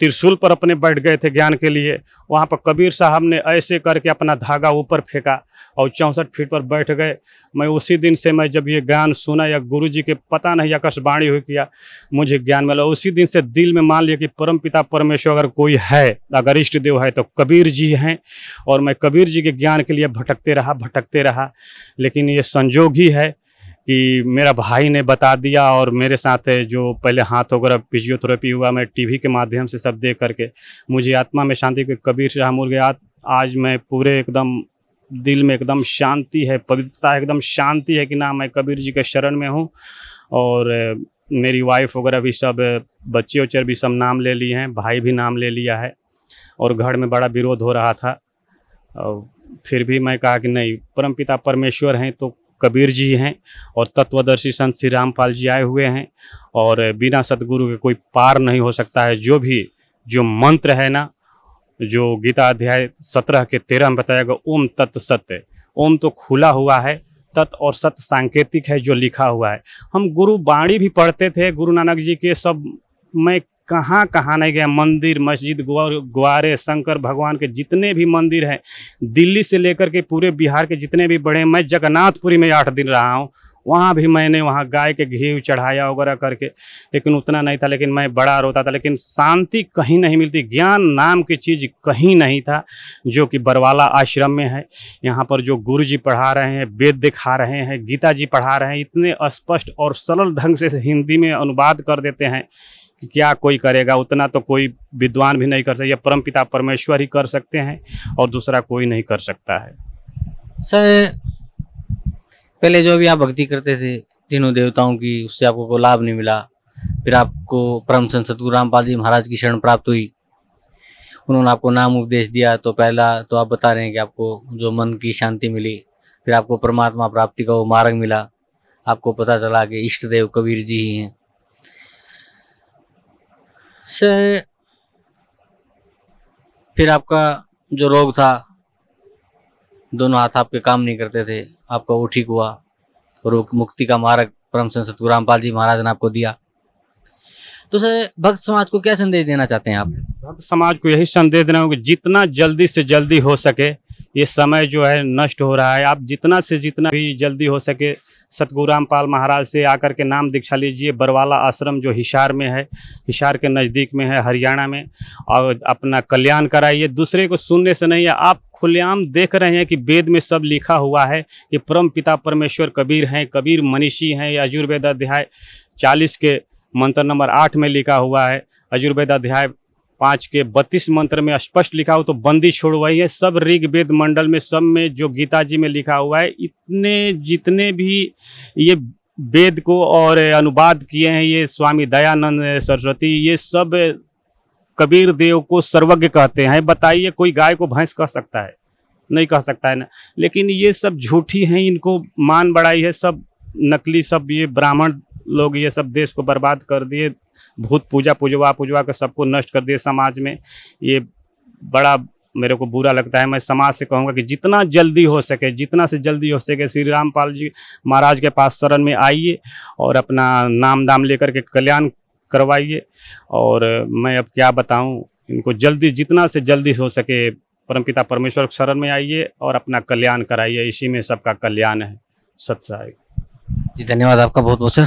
Speaker 5: त्रिशूल पर अपने बैठ गए थे ज्ञान के लिए वहाँ पर कबीर साहब ने ऐसे करके अपना धागा ऊपर फेंका और चौंसठ फीट पर बैठ गए मैं उसी दिन से मैं जब ये ज्ञान सुना या गुरु जी के पता नहीं आकाशवाणी हुई किया मुझे ज्ञान मिला उसी दिन से दिल में मान लिया कि परम पिता परमेश्वर अगर कोई है अगर इष्ट देव है तो कबीर जी हैं और मैं कबीर जी के ज्ञान के लिए भटकते रहा भटकते रहा लेकिन ये संजोग ही है कि मेरा भाई ने बता दिया और मेरे साथ जो पहले हाथ वगैरह फिजियोथेरेपी हुआ मैं टीवी के माध्यम से सब देख करके मुझे आत्मा में शांति कबीर शाह गया आज मैं पूरे एकदम दिल में एकदम शांति है पवित्रता एकदम शांति है कि ना मैं कबीर जी के शरण में हूँ और मेरी वाइफ वगैरह भी सब बच्चे वच्चे भी सब नाम ले लिए हैं भाई भी नाम ले लिया है और घर में बड़ा विरोध हो रहा था और फिर भी मैं कहा कि नहीं परमपिता परमेश्वर हैं तो कबीर जी हैं और तत्वदर्शी संत श्री रामपाल जी आए हुए हैं और बिना सतगुरु के कोई पार नहीं हो सकता है जो भी जो मंत्र है ना जो गीता अध्याय सत्रह के तेरह में बताया गया ओम तत् सत्य ओम तो खुला हुआ है तत् और सत्य सांकेतिक है जो लिखा हुआ है हम गुरु बाणी भी पढ़ते थे गुरु नानक जी के सब में कहाँ कहाँ नहीं गया मंदिर मस्जिद गुआरे शंकर भगवान के जितने भी मंदिर हैं दिल्ली से लेकर के पूरे बिहार के जितने भी बड़े मैं जगन्नाथपुरी में आठ दिन रहा हूँ वहाँ भी मैंने वहाँ गाय के घी चढ़ाया वगैरह करके लेकिन उतना नहीं था लेकिन मैं बड़ा रोता था लेकिन शांति कहीं नहीं मिलती ज्ञान नाम की चीज़ कहीं नहीं था जो कि बरवाला आश्रम में है यहाँ पर जो गुरु जी पढ़ा रहे हैं वेद दिखा रहे हैं गीता जी पढ़ा रहे हैं इतने स्पष्ट और सरल ढंग से हिंदी में अनुवाद कर देते हैं कि क्या कोई करेगा उतना तो कोई विद्वान भी नहीं कर सकता परम पिता परमेश्वर ही कर सकते हैं और दूसरा कोई नहीं कर सकता है सर पहले
Speaker 4: जो भी आप भक्ति करते थे तीनों देवताओं की उससे आपको कोई लाभ नहीं मिला फिर आपको परम संत सतगुरु रामपाल जी महाराज की शरण प्राप्त हुई उन्होंने आपको नाम उपदेश दिया तो पहला तो आप बता रहे हैं कि आपको जो मन की शांति मिली फिर आपको परमात्मा प्राप्ति का वो मार्ग मिला आपको पता चला कि इष्ट देव कबीर जी ही हैं से फिर आपका जो रोग था दोनों हाथ आपके काम नहीं करते थे आपका वो ठीक हुआ रोग मुक्ति का मार्ग परम संत सतु रामपाल जी महाराज ने आपको दिया तो सर भक्त समाज को क्या संदेश देना चाहते हैं आप
Speaker 5: भक्त समाज को यही संदेश देना होगा जितना जल्दी से जल्दी हो सके ये समय जो है नष्ट हो रहा है आप जितना से जितना भी जल्दी हो सके सतगुरु रामपाल महाराज से आकर के नाम दीक्षा लीजिए बरवाला आश्रम जो हिसार में है हिसार के नज़दीक में है हरियाणा में और अपना कल्याण कराइए दूसरे को सुनने से नहीं है आप खुलेआम देख रहे हैं कि वेद में सब लिखा हुआ है कि परम पिता परमेश्वर कबीर हैं कबीर मनीषी हैं या आयुर्वेद अध्याय चालीस के मंत्र नंबर आठ में लिखा हुआ है आयुर्वेद अध्याय पाँच के बत्तीस मंत्र में स्पष्ट लिखा हो तो बंदी छोड़वाई है सब ऋग्वेद मंडल में सब में जो गीता जी में लिखा हुआ है इतने जितने भी ये वेद को और अनुवाद किए हैं ये स्वामी दयानंद सरस्वती ये सब कबीर देव को सर्वज्ञ कहते हैं बताइए कोई गाय को भैंस कह सकता है नहीं कह सकता है ना लेकिन ये सब झूठी हैं इनको मान बढ़ाई है सब नकली सब ये ब्राह्मण लोग ये सब देश को बर्बाद कर दिए भूत पूजा पुजवा पुजवा कर सबको नष्ट कर दिए समाज में ये बड़ा मेरे को बुरा लगता है मैं समाज से कहूँगा कि जितना जल्दी हो सके जितना से जल्दी हो सके श्री रामपाल जी महाराज के पास शरण में आइए और अपना नाम दाम लेकर के कल्याण करवाइए और मैं अब क्या बताऊँ इनको जल्दी जितना से जल्दी हो सके परमपिता परमेश्वर शरण में आइए और अपना कल्याण कराइए इसी में सबका कल्याण है सत्य
Speaker 4: जी धन्यवाद आपका बहुत बहुत सर